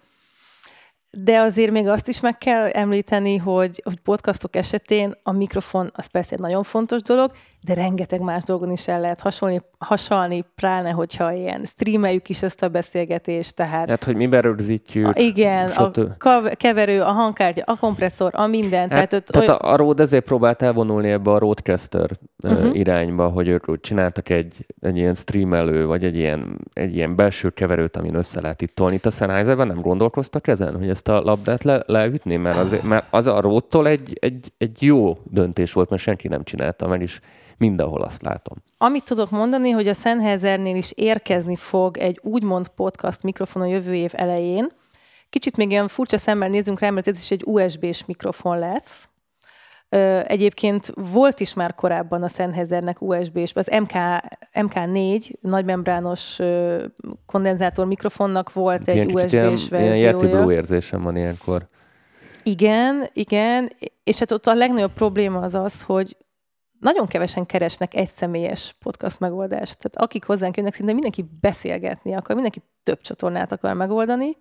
de azért még azt is meg kell említeni, hogy, hogy podcastok esetén a mikrofon az persze egy nagyon fontos dolog, de rengeteg más dolgon is el lehet hasonlni, hasonlni pláne, hogyha ilyen streameljük is ezt a beszélgetést, tehát... Tehát, hogy miben rögzítjük. A, igen, a keverő, a hangkártya, a kompresszor, a minden. Hát, tehát, tehát olyan... a Rode ezért próbált elvonulni ebbe a Rodecaster uh-huh. Mhm. irányba, hogy ők csináltak egy, egy ilyen streamelő, vagy egy ilyen, egy ilyen belső keverőt, amin össze lehet itt tolni. Itt a Sennheiserben nem gondolkoztak ezen, hogy ezt a labdát le, leütni, mert, azért, mert az a Rode-tól egy, egy, egy jó döntés volt, mert senki nem csinálta meg is mindenhol azt látom. Amit tudok mondani, hogy a Sennheisernél is érkezni fog egy úgymond podcast mikrofon a jövő év elején. Kicsit még ilyen furcsa szemmel nézünk rá, mert ez is egy USB-s mikrofon lesz, Egyébként volt is már korábban a Sennheisernek USB, s az MK, MK4 nagymembrános kondenzátor mikrofonnak volt ilyen egy USB-s ilyen, verziója. Ilyen jetibő érzésem van ilyenkor. Igen, igen, és hát ott a legnagyobb probléma az az, hogy nagyon kevesen keresnek egy személyes podcast megoldást. Tehát akik hozzánk jönnek, szinte mindenki beszélgetni akar, mindenki több csatornát akar megoldani,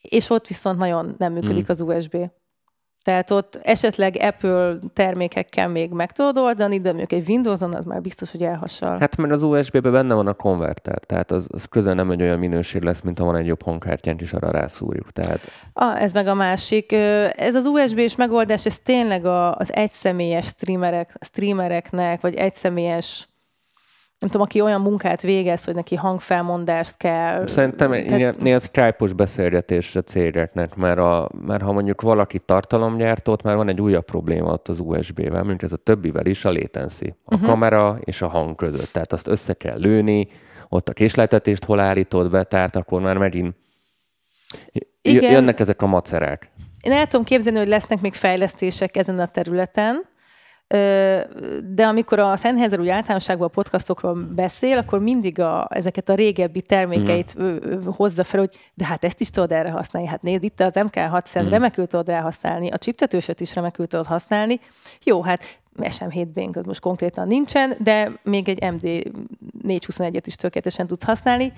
és ott viszont nagyon nem működik mm. az USB. Tehát ott esetleg Apple termékekkel még meg tudod oldani, de mondjuk egy Windows-on az már biztos, hogy elhassal. Hát mert az USB-ben benne van a konverter, tehát az, az közel nem egy olyan minőség lesz, mint ha van egy jobb hangkártyánk, és arra rászúrjuk. Tehát... Ah, ez meg a másik. Ez az USB-s megoldás, ez tényleg az egyszemélyes streamerek, streamereknek, vagy egyszemélyes nem tudom, aki olyan munkát végez, hogy neki hangfelmondást kell. Szerintem tehát... ilyen Skype-os beszélgetés a cégeknek, mert, a, mert ha mondjuk valaki tartalomgyártót, már van egy újabb probléma ott az USB-vel, mint ez a többivel is a latency, a uh-huh. kamera és a hang között. Tehát azt össze kell lőni, ott a késletetést hol állítod be, tehát akkor már megint Igen. jönnek ezek a macerák. Én el tudom képzelni, hogy lesznek még fejlesztések ezen a területen, de amikor a Sennheiser úgy általánosságban a podcastokról beszél, akkor mindig a, ezeket a régebbi termékeit mm. hozza fel, hogy de hát ezt is tudod erre használni, hát nézd, itt az MK600 mm. remekül tudod rá használni, a csiptetősöt is remekül tudod használni. Jó, hát sm 7 az most konkrétan nincsen, de még egy MD421-et is tökéletesen tudsz használni.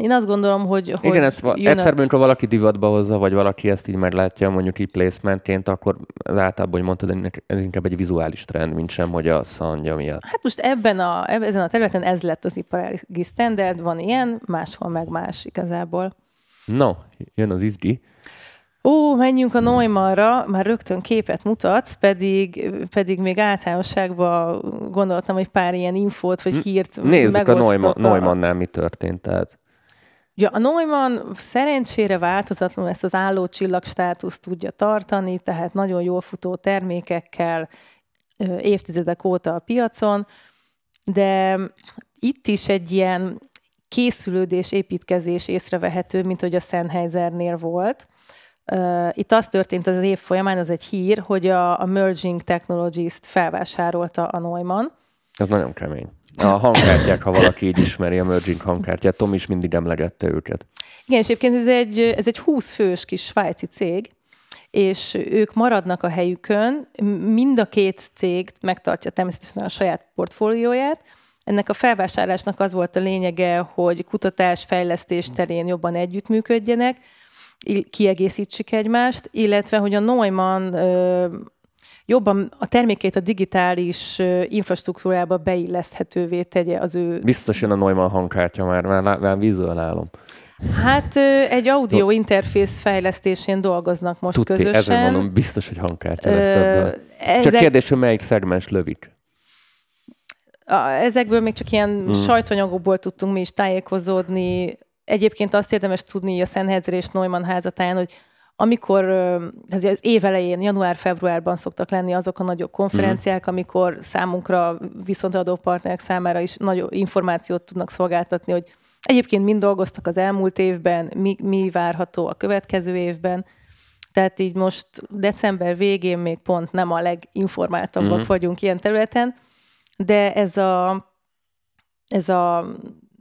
Én azt gondolom, hogy... Igen, ezt va- egyszer, a... valaki divatba hozza, vagy valaki ezt így meglátja, mondjuk így placementként, akkor az általában, hogy mondtad, ez inkább egy vizuális trend, mint sem, hogy a szandja miatt. Hát most ebben a, ezen a területen ez lett az iparági standard, van ilyen, máshol meg más igazából. No, jön az izgi. Ó, menjünk a Neumannra, már rögtön képet mutatsz, pedig, pedig még általánosságban gondoltam, hogy pár ilyen infót vagy hírt Nézzük a, Neumann, a Neumannnál mi történt. Tehát Ja, a Neumann szerencsére változatlanul ezt az álló csillagstátuszt tudja tartani, tehát nagyon jól futó termékekkel évtizedek óta a piacon, de itt is egy ilyen készülődés, építkezés észrevehető, mint hogy a Sennheisernél volt. Itt az történt az év folyamán, az egy hír, hogy a, a Merging Technologies-t felvásárolta a Neumann. Ez nagyon kemény a hangkártyák, ha valaki így ismeri a Merging hangkártyát, Tom is mindig emlegette őket. Igen, és egyébként ez egy, ez egy 20 fős kis svájci cég, és ők maradnak a helyükön. Mind a két cég megtartja természetesen a saját portfólióját. Ennek a felvásárlásnak az volt a lényege, hogy kutatás, fejlesztés terén jobban együttműködjenek, kiegészítsük egymást, illetve hogy a Neumann jobban a termékét a digitális infrastruktúrába beilleszthetővé tegye az ő... Biztos jön a Neumann hangkártya már, már, már vizuálálom. Hát egy audio interfész fejlesztésén dolgoznak most Tudti, közösen. Ezért mondom, biztos, hogy hangkártya lesz ebből. Ezek... Csak kérdés, hogy melyik szegmens lövik. Ezekből még csak ilyen mm. sajtonyagokból tudtunk mi is tájékozódni. Egyébként azt érdemes tudni a Sennheiser és Neumann házatáján, hogy amikor hát az év elején, január-februárban szoktak lenni azok a nagyobb konferenciák, mm. amikor számunkra, viszonteladó partnerek számára is nagy információt tudnak szolgáltatni, hogy egyébként mind dolgoztak az elmúlt évben, mi, mi várható a következő évben. Tehát így most december végén még pont nem a leginformáltabbak mm. vagyunk ilyen területen, de ez a, ez a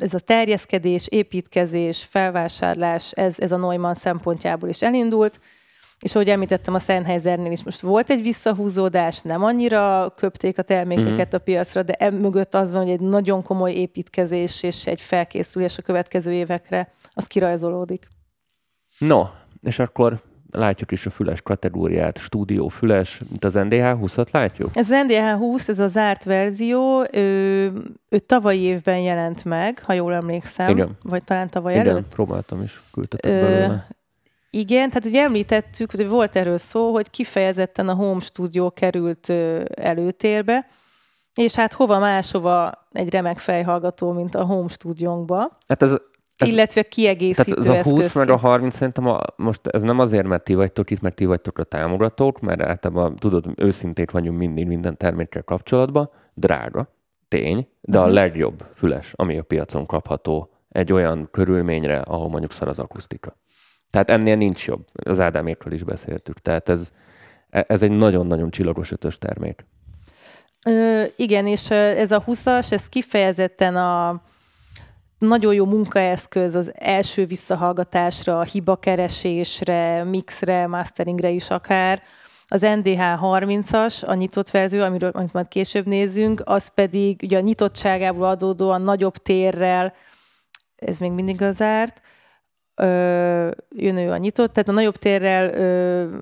ez a terjeszkedés, építkezés, felvásárlás, ez, ez a Neumann szempontjából is elindult. És ahogy említettem, a Sennheisernél is most volt egy visszahúzódás, nem annyira köpték a termékeket mm-hmm. a piacra, de mögött az van, hogy egy nagyon komoly építkezés és egy felkészülés a következő évekre, az kirajzolódik. No, és akkor látjuk is a füles kategóriát, stúdió füles, mint az NDH 20-at látjuk? Ez az NDH 20, ez a zárt verzió, ő, ő tavaly évben jelent meg, ha jól emlékszem, Igen. vagy talán tavaly Igen, előtt. próbáltam is, küldtetek ö, Igen, tehát ugye említettük, hogy volt erről szó, hogy kifejezetten a home stúdió került előtérbe, és hát hova máshova egy remek fejhallgató, mint a home stúdiónkba. Hát ez tehát, illetve kiegészítő tehát ez a 20 eszközként. meg a 30 szerintem a, most ez nem azért, mert ti vagytok itt, mert ti vagytok a támogatók, mert általában tudod, őszintét vagyunk mindig minden termékkel kapcsolatban, drága, tény, de a mhm. legjobb füles, ami a piacon kapható egy olyan körülményre, ahol mondjuk szar az akusztika. Tehát ennél nincs jobb. Az Ádámékről is beszéltük. Tehát ez, e- ez egy nagyon-nagyon csillagos ötös termék. Ö, igen, és ez a 20-as, ez kifejezetten a, nagyon jó munkaeszköz az első visszahallgatásra, a hibakeresésre, mixre, masteringre is akár. Az NDH 30-as, a nyitott verzió, amiről amit majd később nézzünk, az pedig ugye a nyitottságából adódóan nagyobb térrel, ez még mindig az árt, jön ő a nyitott, tehát a nagyobb térrel ö,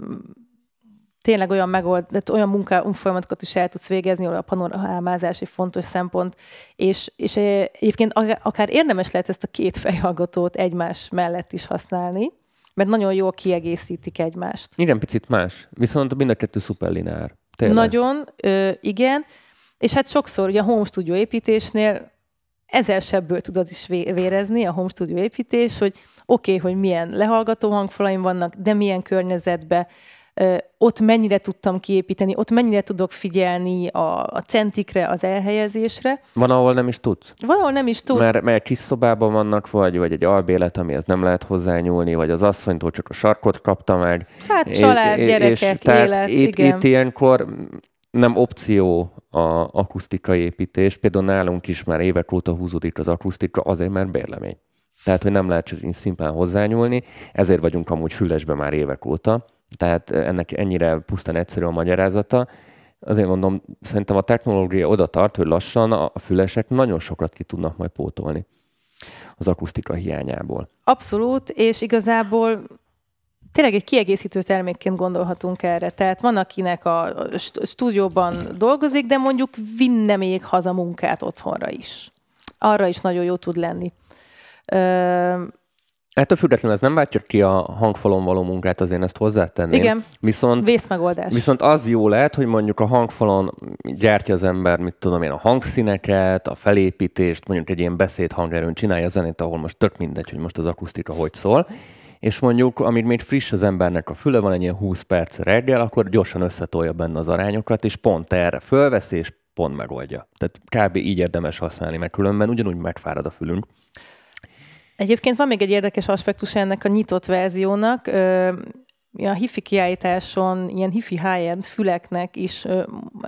tényleg olyan megold, de olyan munkafolyamatokat is el tudsz végezni, ahol a panorámázás egy fontos szempont, és, és e, egyébként akár érdemes lehet ezt a két fejhallgatót egymás mellett is használni, mert nagyon jól kiegészítik egymást. Igen, picit más. Viszont mind a kettő szuperlinár. Tényleg. Nagyon, ö, igen. És hát sokszor ugye a home studio építésnél ezer sebből tudod is vérezni a home studio építés, hogy oké, okay, hogy milyen lehallgató hangfalaim vannak, de milyen környezetbe, ott mennyire tudtam kiépíteni, ott mennyire tudok figyelni a, a centikre, az elhelyezésre. Van, ahol nem is tudsz? Van, ahol nem is tudsz. Mert, mert kis szobában vannak, vagy, vagy egy albélet, amihez nem lehet hozzányúlni, vagy az asszonytól csak a sarkot kapta meg. Hát család, é, gyerekek, és, élet, tehát élet, itt, igen. Itt ilyenkor nem opció a akusztikai építés. Például nálunk is már évek óta húzódik az akusztika, azért mert bérlemény. Tehát, hogy nem lehet csak szimplán hozzányúlni, ezért vagyunk amúgy fülesbe már évek óta tehát ennek ennyire pusztán egyszerű a magyarázata. Azért mondom, szerintem a technológia oda tart, hogy lassan a fülesek nagyon sokat ki tudnak majd pótolni az akusztika hiányából. Abszolút, és igazából tényleg egy kiegészítő termékként gondolhatunk erre. Tehát van, akinek a stúdióban dolgozik, de mondjuk vinne még haza munkát otthonra is. Arra is nagyon jó tud lenni. Ettől függetlenül ez nem váltja ki a hangfalon való munkát, azért ezt hozzátenném. Igen, viszont, vészmegoldás. Viszont az jó lehet, hogy mondjuk a hangfalon gyártja az ember, mit tudom én, a hangszíneket, a felépítést, mondjuk egy ilyen beszéd hangerőn csinálja a zenét, ahol most tök mindegy, hogy most az akusztika hogy szól, és mondjuk, amíg még friss az embernek a füle, van egy ilyen 20 perc reggel, akkor gyorsan összetolja benne az arányokat, és pont erre fölveszi, és pont megoldja. Tehát kb. így érdemes használni, mert különben ugyanúgy megfárad a fülünk. Egyébként van még egy érdekes aspektus ennek a nyitott verziónak. A hifi kiállításon ilyen hifi high-end füleknek is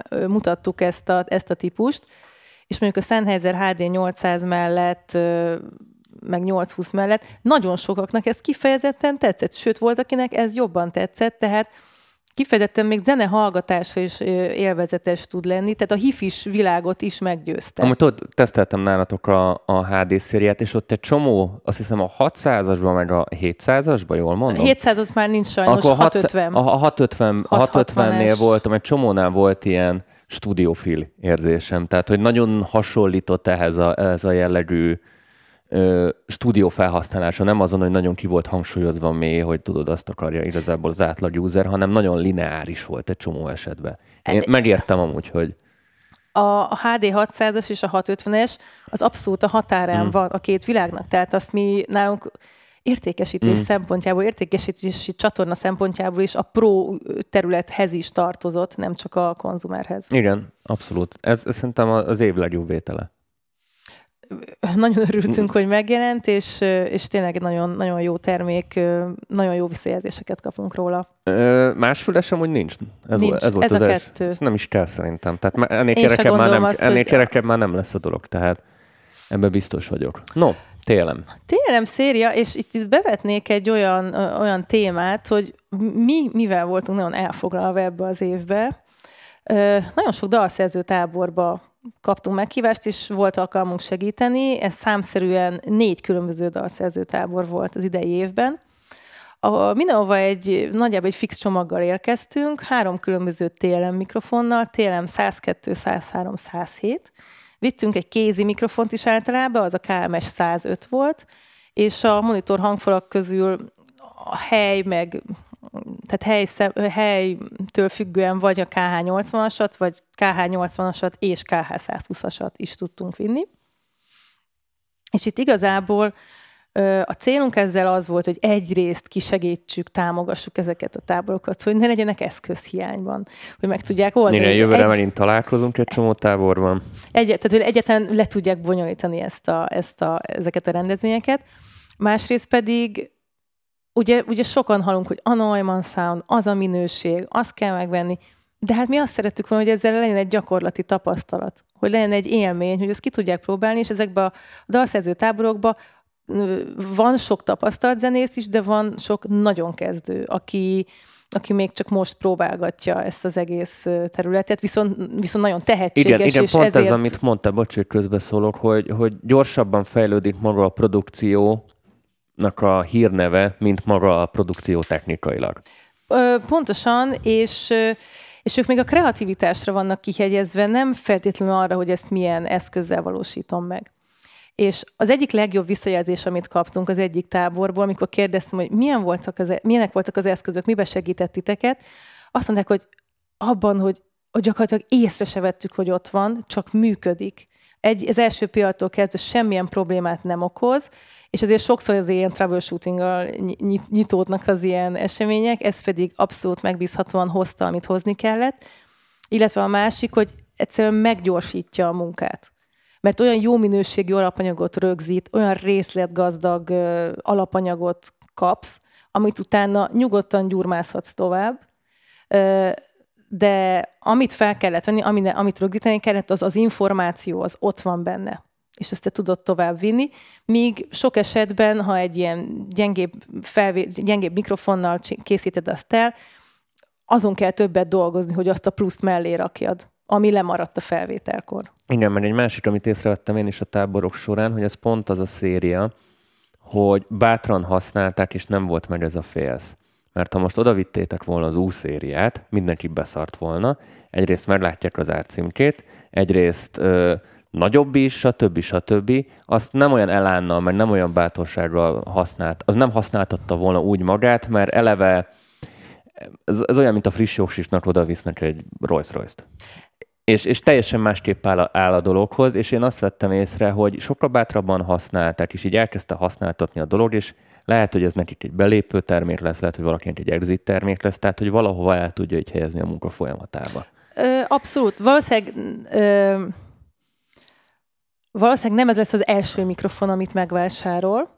mutattuk ezt a, ezt a típust, és mondjuk a Sennheiser HD 800 mellett meg 820 mellett, nagyon sokaknak ez kifejezetten tetszett, sőt volt, akinek ez jobban tetszett, tehát kifejezetten még zene hallgatása is élvezetes tud lenni, tehát a hifis világot is meggyőzte. Amúgy ott teszteltem nálatok a, a HD szériát, és ott egy csomó, azt hiszem a 600-asban, meg a 700-asban, jól mondom? A 700 as már nincs sajnos, Akkor a 650. A, a 650, 650 nél voltam, egy csomónál volt ilyen stúdiófil érzésem, tehát hogy nagyon hasonlított ehhez a, ez a jellegű ö, stúdió felhasználása nem azon, hogy nagyon ki volt hangsúlyozva mély, hogy tudod, azt akarja igazából az átlag user, hanem nagyon lineáris volt egy csomó esetben. Én hát, megértem amúgy, hogy... A HD 600-as és a 650-es az abszolút a határán mm. van a két világnak, tehát azt mi nálunk értékesítés mm. szempontjából, értékesítési csatorna szempontjából is a pro területhez is tartozott, nem csak a konzumerhez. Igen, abszolút. Ez, ez szerintem az év legjobb vétele nagyon örültünk, hogy megjelent, és, és tényleg nagyon, nagyon jó termék, nagyon jó visszajelzéseket kapunk róla. Ö, másféle sem, hogy nincs. Ez, nincs. Volt, ez volt ez az a első. kettő. Ez nem is kell szerintem. Tehát ennél, kerekebb már, nem, azt, ennél már nem lesz a dolog, tehát ebben biztos vagyok. No, télem. Télem széria, és itt, itt bevetnék egy olyan, olyan témát, hogy mi mivel voltunk nagyon elfoglalva ebbe az évbe, nagyon sok dalszerző táborba kaptunk meghívást, és volt alkalmunk segíteni. Ez számszerűen négy különböző dalszerző tábor volt az idei évben. A, Minova egy, nagyjából egy fix csomaggal érkeztünk, három különböző TLM mikrofonnal, TLM 102, 103, 107. Vittünk egy kézi mikrofont is általában, az a KMS 105 volt, és a monitor hangfalak közül a hely, meg tehát hely, helytől függően vagy a KH80-asat, vagy KH80-asat és KH120-asat is tudtunk vinni. És itt igazából a célunk ezzel az volt, hogy egyrészt kisegítsük, támogassuk ezeket a táborokat, hogy ne legyenek eszközhiányban, hogy meg tudják oldani. Igen, jövőre egy... találkozunk, egy csomó tábor van. Egy, tehát, hogy egyetlen le tudják bonyolítani ezt a, ezt a, ezeket a rendezvényeket. Másrészt pedig ugye, ugye sokan hallunk, hogy a Neumann Sound, az a minőség, azt kell megvenni, de hát mi azt szerettük volna, hogy ezzel legyen egy gyakorlati tapasztalat, hogy legyen egy élmény, hogy ezt ki tudják próbálni, és ezekbe a dalszerző táborokba van sok tapasztalt zenész is, de van sok nagyon kezdő, aki, aki még csak most próbálgatja ezt az egész területet, viszont, viszont nagyon tehetséges. Igen, igen és pont ezért... ez, amit mondta, bocs, hogy közbeszólok, hogy, hogy gyorsabban fejlődik maga a produkció, a hírneve, mint maga a produkció technikailag. pontosan, és és ők még a kreativitásra vannak kihegyezve, nem feltétlenül arra, hogy ezt milyen eszközzel valósítom meg. És az egyik legjobb visszajelzés, amit kaptunk az egyik táborból, amikor kérdeztem, hogy milyen voltak az, e, milyenek voltak az eszközök, mibe segített titeket, azt mondták, hogy abban, hogy, hogy gyakorlatilag észre se vettük, hogy ott van, csak működik. Egy, az első pillanattól kezdve semmilyen problémát nem okoz, és azért sokszor az ilyen troubleshootinggal nyitódnak az ilyen események, ez pedig abszolút megbízhatóan hozta, amit hozni kellett, illetve a másik, hogy egyszerűen meggyorsítja a munkát mert olyan jó minőségű alapanyagot rögzít, olyan részletgazdag alapanyagot kapsz, amit utána nyugodtan gyurmázhatsz tovább, de amit fel kellett venni, amit rögzíteni kellett, az az információ, az ott van benne és ezt te tudod tovább vinni, míg sok esetben, ha egy ilyen gyengébb, felvé- gyengébb mikrofonnal készíted azt el, azon kell többet dolgozni, hogy azt a pluszt mellé rakjad ami lemaradt a felvételkor. Igen, mert egy másik, amit észrevettem én is a táborok során, hogy ez pont az a széria, hogy bátran használták, és nem volt meg ez a félsz. Mert ha most vittétek volna az új szériát, mindenki beszart volna. Egyrészt meglátják az árcímkét, egyrészt ö, nagyobb is, stb. stb. azt nem olyan elánnal, mert nem olyan bátorsággal használt, az nem használtatta volna úgy magát, mert eleve ez, ez olyan, mint a friss jogsisnak oda visznek egy Rolls Royce-t. És, és teljesen másképp áll a, áll a dologhoz, és én azt vettem észre, hogy sokkal bátrabban használták, és így elkezdte használtatni a dolog, és lehet, hogy ez nekik egy belépő termék lesz, lehet, hogy valakinek egy exit termék lesz, tehát hogy valahova el tudja így helyezni a munka folyamatába. Ö, abszolút. Valószínűleg ö, Valószínűleg nem ez lesz az első mikrofon, amit megvásárol,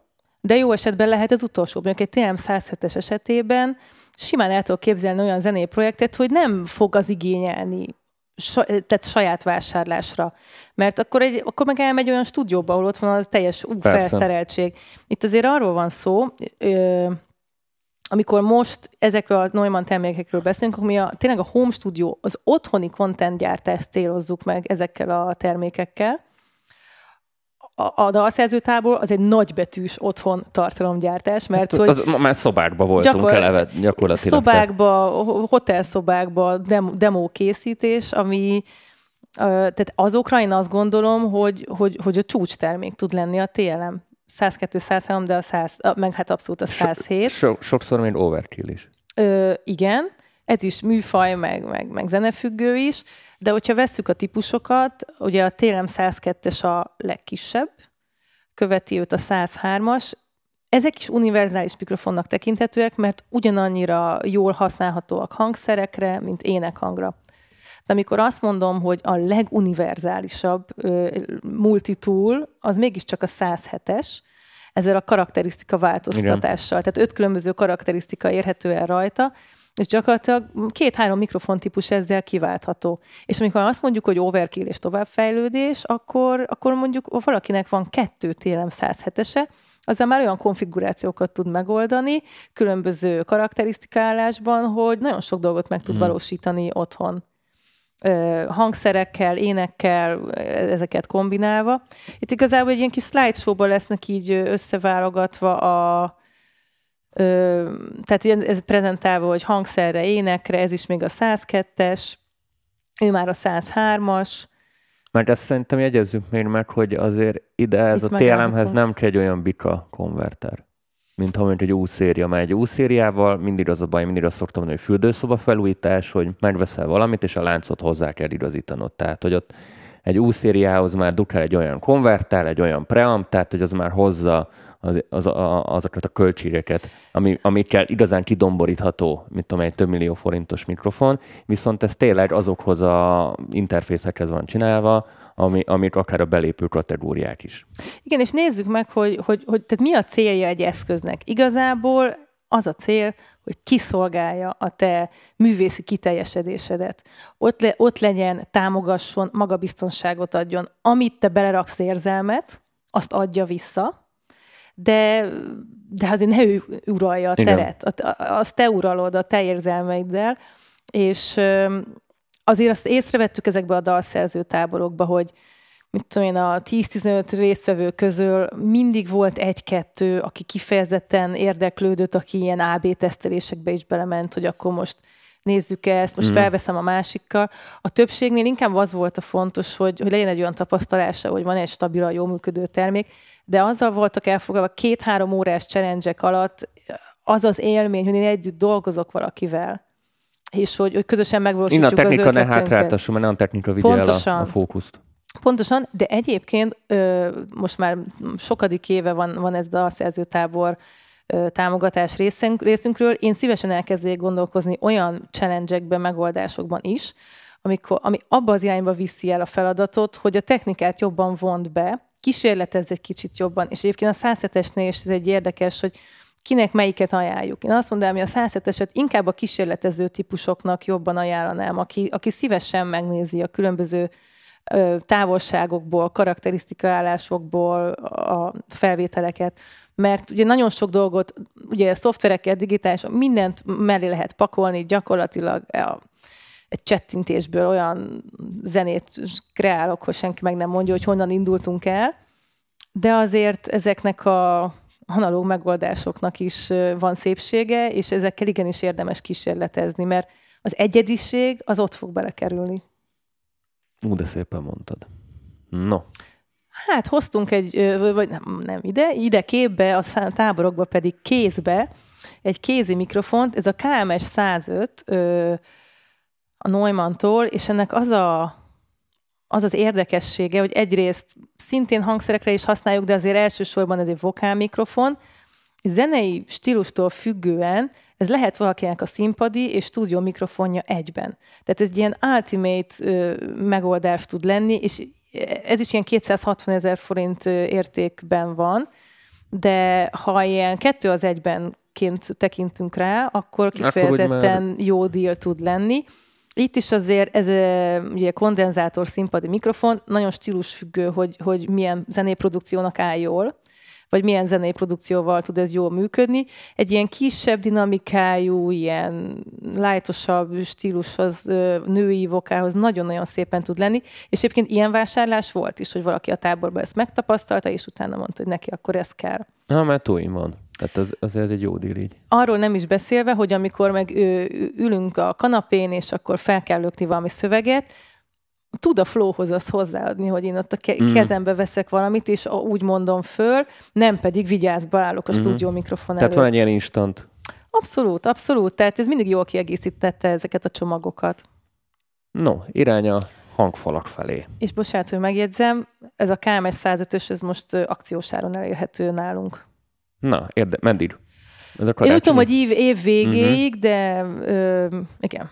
de jó esetben lehet az utolsó. Mondjuk egy TM107-es esetében simán el tudok képzelni olyan zenéprojektet, projektet, hogy nem fog az igényelni tehát saját vásárlásra. Mert akkor, egy, akkor meg elmegy olyan stúdióba, ahol ott van az teljes ú, felszereltség. Itt azért arról van szó, ö, amikor most ezekről a Neumann termékekről beszélünk, akkor mi a, tényleg a home stúdió, az otthoni content gyártást célozzuk meg ezekkel a termékekkel, a dalszerzőtábor az egy nagybetűs otthon tartalomgyártás, mert hát, hogy... Az, már szobákba voltunk gyakor... eleve gyakorlatilag. Szobákba, hotelszobákba dem, demo készítés, ami tehát azokra én azt gondolom, hogy, hogy, hogy a csúcstermék tud lenni a TLM. 102, 103, de a 100, meg hát abszolút a 107. So, so, sokszor még overkill is. Ö, igen, ez is műfaj, meg, meg, meg zenefüggő is, de hogyha vesszük a típusokat, ugye a télem 102-es a legkisebb, követi őt a 103-as, ezek is univerzális mikrofonnak tekinthetőek, mert ugyanannyira jól használhatóak hangszerekre, mint énekhangra. De amikor azt mondom, hogy a leguniverzálisabb multitool, az mégiscsak a 107-es, ezzel a karakterisztika változtatással. Igen. Tehát öt különböző karakterisztika érhető el rajta, és gyakorlatilag két-három mikrofontípus ezzel kiváltható. És amikor azt mondjuk, hogy overkill és továbbfejlődés, akkor, akkor mondjuk ha valakinek van kettő télem 107-ese, azzal már olyan konfigurációkat tud megoldani, különböző karakterisztikálásban, hogy nagyon sok dolgot meg tud mm. valósítani otthon hangszerekkel, énekkel, e-, ezeket kombinálva. Itt igazából egy ilyen kis slideshow lesznek így összeválogatva a, tehát ilyen ez prezentálva, hogy hangszerre, énekre, ez is még a 102-es, ő már a 103-as, meg ezt szerintem jegyezzük még meg, hogy azért ide ez Itt a TLM-hez nem kell egy olyan bika konverter, mint ha mondjuk egy úszéria, mert egy úszériával mindig az a baj, mindig azt szoktam mondani, hogy fürdőszoba felújítás, hogy megveszel valamit, és a láncot hozzá kell igazítanod. Tehát, hogy ott egy úszériához már dukál egy olyan konvertál, egy olyan preamp, tehát, hogy az már hozza az, az, a, azokat a költségeket, ami, amikkel igazán kidomborítható, mint tudom, egy több millió forintos mikrofon, viszont ez tényleg azokhoz a interfészekhez van csinálva, ami, amik akár a belépő kategóriák is. Igen, és nézzük meg, hogy, hogy, hogy tehát mi a célja egy eszköznek. Igazából az a cél, hogy kiszolgálja a te művészi kiteljesedésedet. Ott, le, ott legyen, támogasson, magabiztonságot adjon. Amit te beleraksz érzelmet, azt adja vissza, de, de azért ne ő uralja a teret. Igen. Azt te uralod a te érzelmeiddel, és azért azt észrevettük ezekbe a dalszerző táborokba, hogy mit tudom én, a 10-15 résztvevő közül mindig volt egy-kettő, aki kifejezetten érdeklődött, aki ilyen AB tesztelésekbe is belement, hogy akkor most nézzük -e ezt, most mm. felveszem a másikkal. A többségnél inkább az volt a fontos, hogy, hogy legyen egy olyan tapasztalása, hogy van egy stabil, jó működő termék, de azzal voltak elfogadva két-három órás challenge alatt az az élmény, hogy én együtt dolgozok valakivel és hogy, hogy közösen megvalósítjuk Innen a technika az ne hátráltassuk, mert nem a technika vigye el a, a fókuszt. Pontosan, de egyébként ö, most már sokadik éve van, van ez a szerzőtábor támogatás részünk, részünkről, én szívesen elkezdék gondolkozni olyan challenge megoldásokban is, amikor, ami abba az irányba viszi el a feladatot, hogy a technikát jobban vond be, kísérletezz egy kicsit jobban. És egyébként a 107-esnél is ez egy érdekes, hogy kinek melyiket ajánljuk. Én azt mondanám, hogy a 107-eset inkább a kísérletező típusoknak jobban ajánlanám, aki, aki szívesen megnézi a különböző távolságokból, állásokból a felvételeket, mert ugye nagyon sok dolgot, ugye a szoftverekkel, digitális, mindent mellé lehet pakolni, gyakorlatilag a, egy csettintésből olyan zenét kreálok, hogy senki meg nem mondja, hogy honnan indultunk el, de azért ezeknek a analóg megoldásoknak is van szépsége, és ezekkel igenis érdemes kísérletezni, mert az egyediség az ott fog belekerülni. Ú, de szépen mondtad. No. Hát hoztunk egy, vagy nem, nem ide, ide képbe, a táborokba pedig kézbe egy kézi mikrofont, ez a KMS 105 a Noiman-tól és ennek az a az az érdekessége, hogy egyrészt szintén hangszerekre is használjuk, de azért elsősorban ez egy vokál mikrofon, zenei stílustól függően ez lehet valakinek a színpadi és stúdió mikrofonja egyben. Tehát ez ilyen ultimate ö, megoldás tud lenni, és ez is ilyen 260 ezer forint értékben van, de ha ilyen kettő az egyben ként tekintünk rá, akkor kifejezetten akkor már... jó deal tud lenni. Itt is azért ez ugye kondenzátor színpadi mikrofon, nagyon stílusfüggő, hogy, hogy milyen zenéprodukciónak áll jól vagy milyen zenei produkcióval tud ez jól működni. Egy ilyen kisebb dinamikájú, ilyen lájtosabb stílushoz, női vokához nagyon-nagyon szépen tud lenni, és egyébként ilyen vásárlás volt is, hogy valaki a táborban ezt megtapasztalta, és utána mondta, hogy neki akkor ez kell. Na, mert túl van. Tehát az, az, ez egy jó díl így. Arról nem is beszélve, hogy amikor meg ülünk a kanapén, és akkor fel kell lökni valami szöveget, tud a flowhoz azt hozzáadni, hogy én ott a ke- mm. kezembe veszek valamit, és a, úgy mondom föl, nem pedig vigyázba állok a mm. stúdió mikrofon Tehát előtt. Tehát van egy ilyen instant. Abszolút, abszolút. Tehát ez mindig jól kiegészítette ezeket a csomagokat. No, irány a hangfalak felé. És bocsánat, hogy megjegyzem, ez a KMS 105-ös, ez most akciósáron elérhető nálunk. Na, érde, meddig? Ez a Én úgy tudom, hogy év, év mhm. végéig, uh-huh. de ö, igen.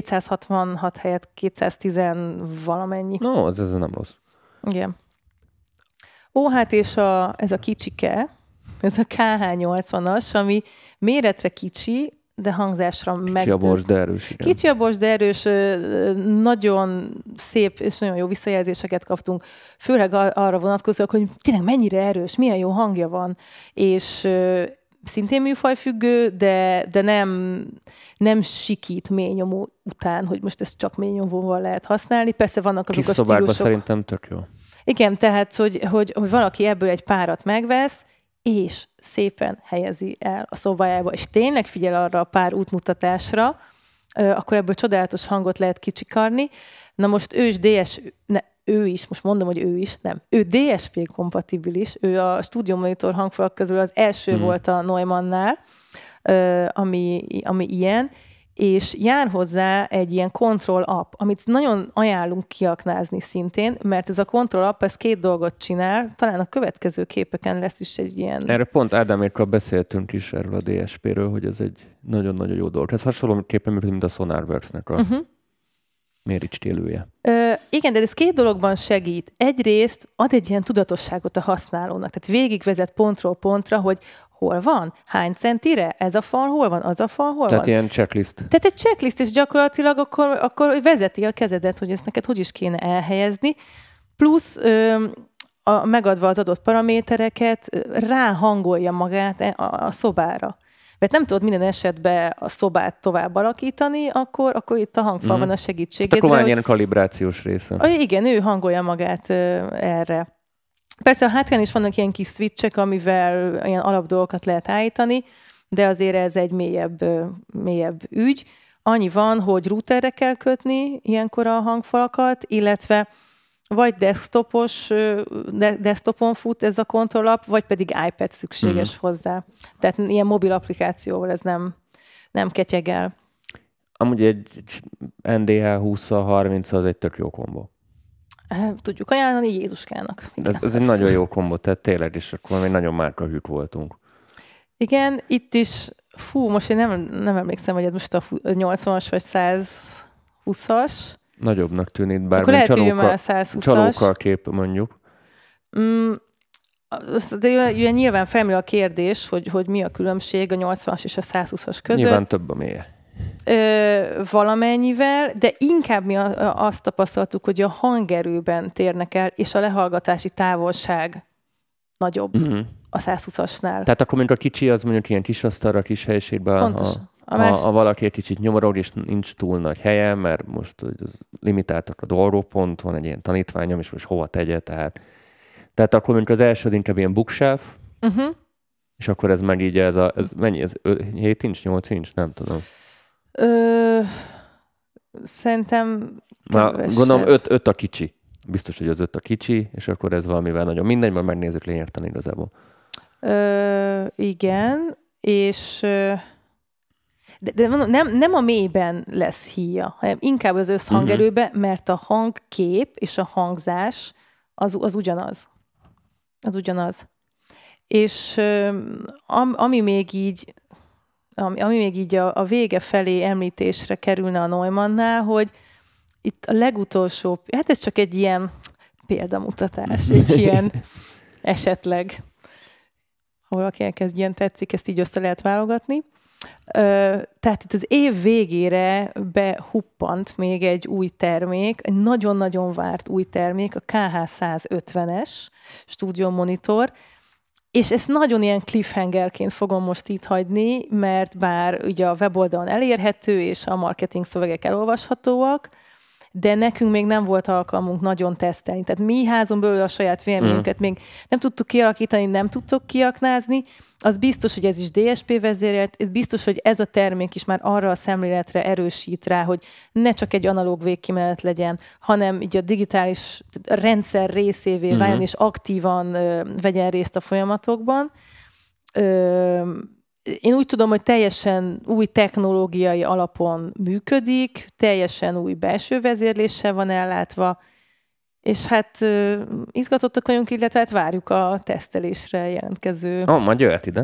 266 helyett 210 valamennyi. No, ez, ez nem rossz. Igen. Ó, hát és a, ez a kicsike, ez a KH80-as, ami méretre kicsi, de hangzásra meg... Kicsi a bors, de erős. Igen. Kicsi a bors, de erős, nagyon szép és nagyon jó visszajelzéseket kaptunk, főleg arra vonatkozóak, hogy tényleg mennyire erős, milyen jó hangja van, és szintén műfajfüggő, de, de nem, nem sikít ményomó után, hogy most ezt csak ményomóval lehet használni. Persze vannak azok Kis a stílusok. szerintem tök jó. Igen, tehát, hogy, hogy, hogy valaki ebből egy párat megvesz, és szépen helyezi el a szobájába, és tényleg figyel arra a pár útmutatásra, akkor ebből csodálatos hangot lehet kicsikarni. Na most ős DS, ne, ő is, most mondom, hogy ő is, nem, ő DSP kompatibilis, ő a Studio Monitor hangfalak közül az első mm. volt a Neumannnál, ami, ami ilyen, és jár hozzá egy ilyen control app, amit nagyon ajánlunk kiaknázni szintén, mert ez a control app, ez két dolgot csinál, talán a következő képeken lesz is egy ilyen... Erre pont Ádámékkal beszéltünk is erről a DSP-ről, hogy ez egy nagyon-nagyon jó dolog. Ez hasonlóképpen működik, mint a Sonarworks-nek a uh-huh méricstélője. Ö, igen, de ez két dologban segít. Egyrészt ad egy ilyen tudatosságot a használónak, tehát végigvezet pontról pontra, hogy hol van, hány centire, ez a fal hol van, az a fal hol Tehát van. ilyen checklist. Tehát egy checklist, és gyakorlatilag akkor, akkor vezeti a kezedet, hogy ezt neked hogy is kéne elhelyezni. Plusz ö, a, megadva az adott paramétereket, ráhangolja magát e, a, a szobára mert nem tudod minden esetben a szobát tovább alakítani, akkor, akkor itt a hangfal mm. van a mhm. segítségedre. Tehát akkor van ilyen kalibrációs része. Hogy, igen, ő hangolja magát erre. Persze a hátrán is vannak ilyen kis switchek, amivel ilyen alapdolgokat lehet állítani, de azért ez egy mélyebb, mélyebb ügy. Annyi van, hogy routerre kell kötni ilyenkor a hangfalakat, illetve vagy desktopos, de, desktopon fut ez a kontrollap, vagy pedig iPad szükséges mm. hozzá. Tehát ilyen mobil applikációval ez nem, nem ketyegel. Amúgy egy NDH 20 30 az egy tök jó kombó. Tudjuk ajánlani Jézuskának. Igen, ez, ez egy nagyon jó kombó, tehát tényleg is akkor még nagyon márkahűk voltunk. Igen, itt is, fú, most én nem, nem emlékszem, hogy ez most a 80-as vagy 120-as, Nagyobbnak tűnik, bár Akkor lehet, csalóka, hogy a 120 csalóka kép mondjuk. Mm, de ugye nyilván felmerül a kérdés, hogy, hogy mi a különbség a 80-as és a 120-as között. Nyilván több a mélye. Ö, valamennyivel, de inkább mi azt tapasztaltuk, hogy a hangerőben térnek el, és a lehallgatási távolság nagyobb mm-hmm. a 120-asnál. Tehát akkor mondjuk a kicsi az mondjuk ilyen kis asztalra, kis helyiségben. Pontosan. A a más... ha, ha valaki egy kicsit nyomorog, és nincs túl nagy helye, mert most limitáltak a dolgópont, van egy ilyen tanítványom, és most hova tegye, tehát, tehát akkor mondjuk az első az inkább ilyen bookshelf, uh-huh. és akkor ez meg így, ez, a, ez mennyi, ez 7 inch, 8 inch, nem tudom. Ö... Szerintem Már gondolom 5, 5 a kicsi. Biztos, hogy az 5 a kicsi, és akkor ez valamivel nagyon mindegy, mert megnézzük lényegtelen igazából. Ö, igen, és de, de mondom, nem, nem a mélyben lesz híja, hanem inkább az összhangerőbe, mhm. uh-huh. mert a hangkép és a hangzás az, az ugyanaz. Az ugyanaz. És ami még így ami, ami még így a, a vége felé említésre kerülne a Neumannnál, hogy itt a legutolsó, hát ez csak egy ilyen példamutatás, egy ilyen esetleg, ha valakinek ez ilyen tetszik, ezt így össze lehet válogatni tehát itt az év végére behuppant még egy új termék, egy nagyon-nagyon várt új termék, a KH150-es Studio Monitor, és ezt nagyon ilyen cliffhangerként fogom most itt hagyni, mert bár ugye a weboldalon elérhető, és a marketing szövegek elolvashatóak, de nekünk még nem volt alkalmunk nagyon tesztelni. Tehát mi házon belül a saját véleményünket mm. még nem tudtuk kialakítani, nem tudtuk kiaknázni. Az biztos, hogy ez is DSP vezérelt, ez biztos, hogy ez a termék is már arra a szemléletre erősít rá, hogy ne csak egy analóg végkimenet legyen, hanem így a digitális rendszer részévé mm-hmm. váljon, mm-hmm. és aktívan ö, vegyen részt a folyamatokban. Ö, én úgy tudom, hogy teljesen új technológiai alapon működik, teljesen új belső vezérléssel van ellátva, és hát izgatottak vagyunk, illetve hát várjuk a tesztelésre jelentkező. Ó, oh, majd jöhet ide.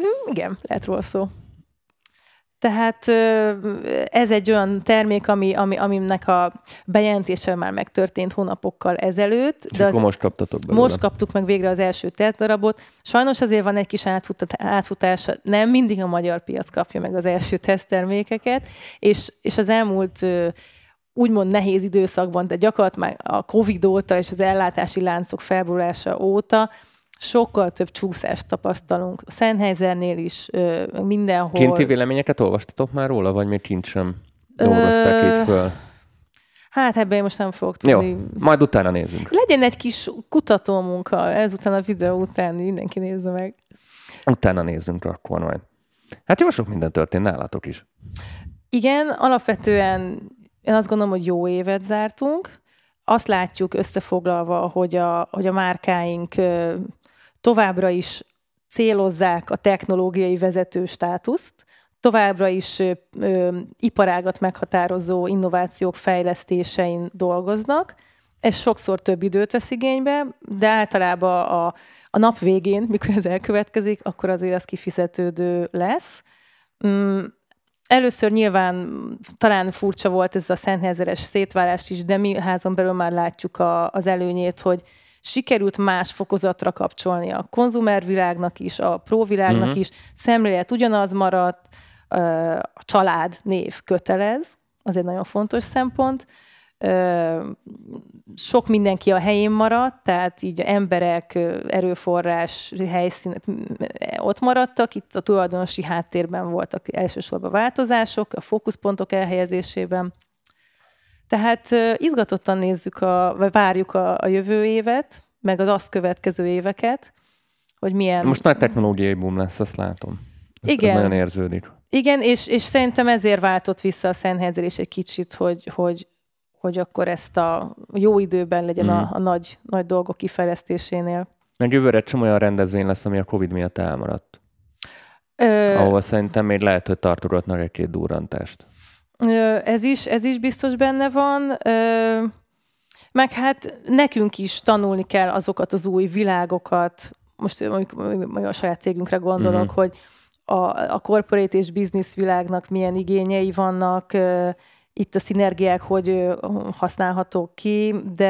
Mm, igen, lehet róla szó. Tehát ez egy olyan termék, ami, ami, aminek a bejelentése már megtörtént hónapokkal ezelőtt. De az, most kaptatok belőle. Most kaptuk meg végre az első tesztdarabot. Sajnos azért van egy kis átfutás, nem mindig a magyar piac kapja meg az első teszttermékeket, és, és az elmúlt úgymond nehéz időszakban, de gyakorlatilag a Covid óta és az ellátási láncok felborulása óta sokkal több csúszást tapasztalunk. A Sennheisernél is, mindenhol. Kinti véleményeket olvastatok már róla, vagy még kint sem dolgozták Ö... így föl? Hát ebben én most nem fogok tudni. Jó, majd utána nézzünk. Legyen egy kis kutató munka, ezután a videó után mindenki nézze meg. Utána nézzünk akkor majd. Hát jó sok minden történt nálatok is. Igen, alapvetően én azt gondolom, hogy jó évet zártunk. Azt látjuk összefoglalva, hogy a, hogy a márkáink továbbra is célozzák a technológiai vezető státuszt, továbbra is ö, ö, iparágat meghatározó innovációk fejlesztésein dolgoznak. Ez sokszor több időt vesz igénybe, de általában a, a nap végén, mikor ez elkövetkezik, akkor azért az kifizetődő lesz. Mm, először nyilván talán furcsa volt ez a Szenthezeres szétválás is, de mi házon belül már látjuk a, az előnyét, hogy sikerült más fokozatra kapcsolni a konzumervilágnak is, a próvilágnak mm-hmm. is, szemlélet ugyanaz maradt, a család név kötelez, az egy nagyon fontos szempont, sok mindenki a helyén maradt, tehát így emberek, erőforrás, helyszín ott maradtak, itt a tulajdonosi háttérben voltak elsősorban változások, a fókuszpontok elhelyezésében, tehát izgatottan nézzük, a, vagy várjuk a, a jövő évet, meg az azt következő éveket, hogy milyen... Most nagy technológiai boom lesz, azt látom. Ez, Igen. Ez nagyon érződik. Igen, és, és szerintem ezért váltott vissza a Sennhedrés egy kicsit, hogy, hogy, hogy akkor ezt a jó időben legyen mm. a, mhm. a nagy, nagy dolgok kifejlesztésénél. Meg jövőre egy csomó olyan rendezvény lesz, ami a Covid miatt elmaradt. Ö... Ahova szerintem még lehet, hogy tartogatnak egy-két durrantást ez is, ez is biztos benne van. Meg hát nekünk is tanulni kell azokat az új világokat, most a saját cégünkre gondolok, uh-huh. hogy a, a corporate és business világnak milyen igényei vannak, itt a szinergiák hogy használhatók ki, de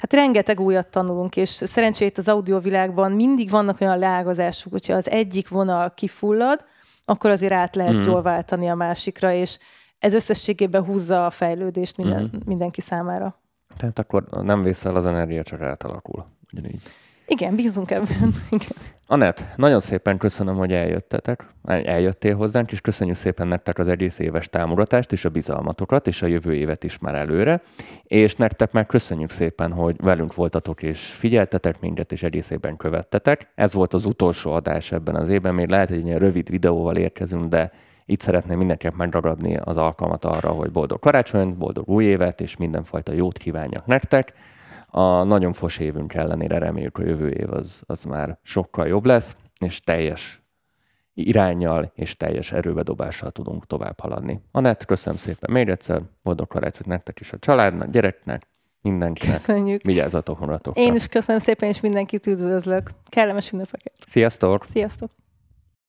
hát rengeteg újat tanulunk, és szerencsét itt az audiovilágban mindig vannak olyan leágazások, hogyha az egyik vonal kifullad, akkor azért át lehet mm. jól váltani a másikra, és ez összességében húzza a fejlődést minden, uh-huh. mindenki számára. Tehát akkor nem vészel az energia, csak átalakul. Ugyanígy. Igen, bízunk ebben. Igen. Anett, nagyon szépen köszönöm, hogy eljöttetek, eljöttél hozzánk, és köszönjük szépen nektek az egész éves támogatást, és a bizalmatokat, és a jövő évet is már előre, és nektek már köszönjük szépen, hogy velünk voltatok, és figyeltetek minket, és egész évben követtetek. Ez volt az utolsó adás ebben az évben, még lehet, hogy egy ilyen rövid videóval érkezünk, de itt szeretném mindenképp megragadni az alkalmat arra, hogy boldog karácsonyt, boldog új évet, és mindenfajta jót kívánjak nektek. A nagyon fos évünk ellenére reméljük, hogy jövő év az, az már sokkal jobb lesz, és teljes irányjal és teljes erőbedobással tudunk tovább haladni. Anett, köszönöm szépen még egyszer, boldog karácsonyt nektek is a családnak, gyereknek, mindenkinek. Köszönjük. Vigyázzatok magatokra. Én is köszönöm szépen, és mindenkit üdvözlök. Kellemes ünnepeket. Sziasztok! Sziasztok!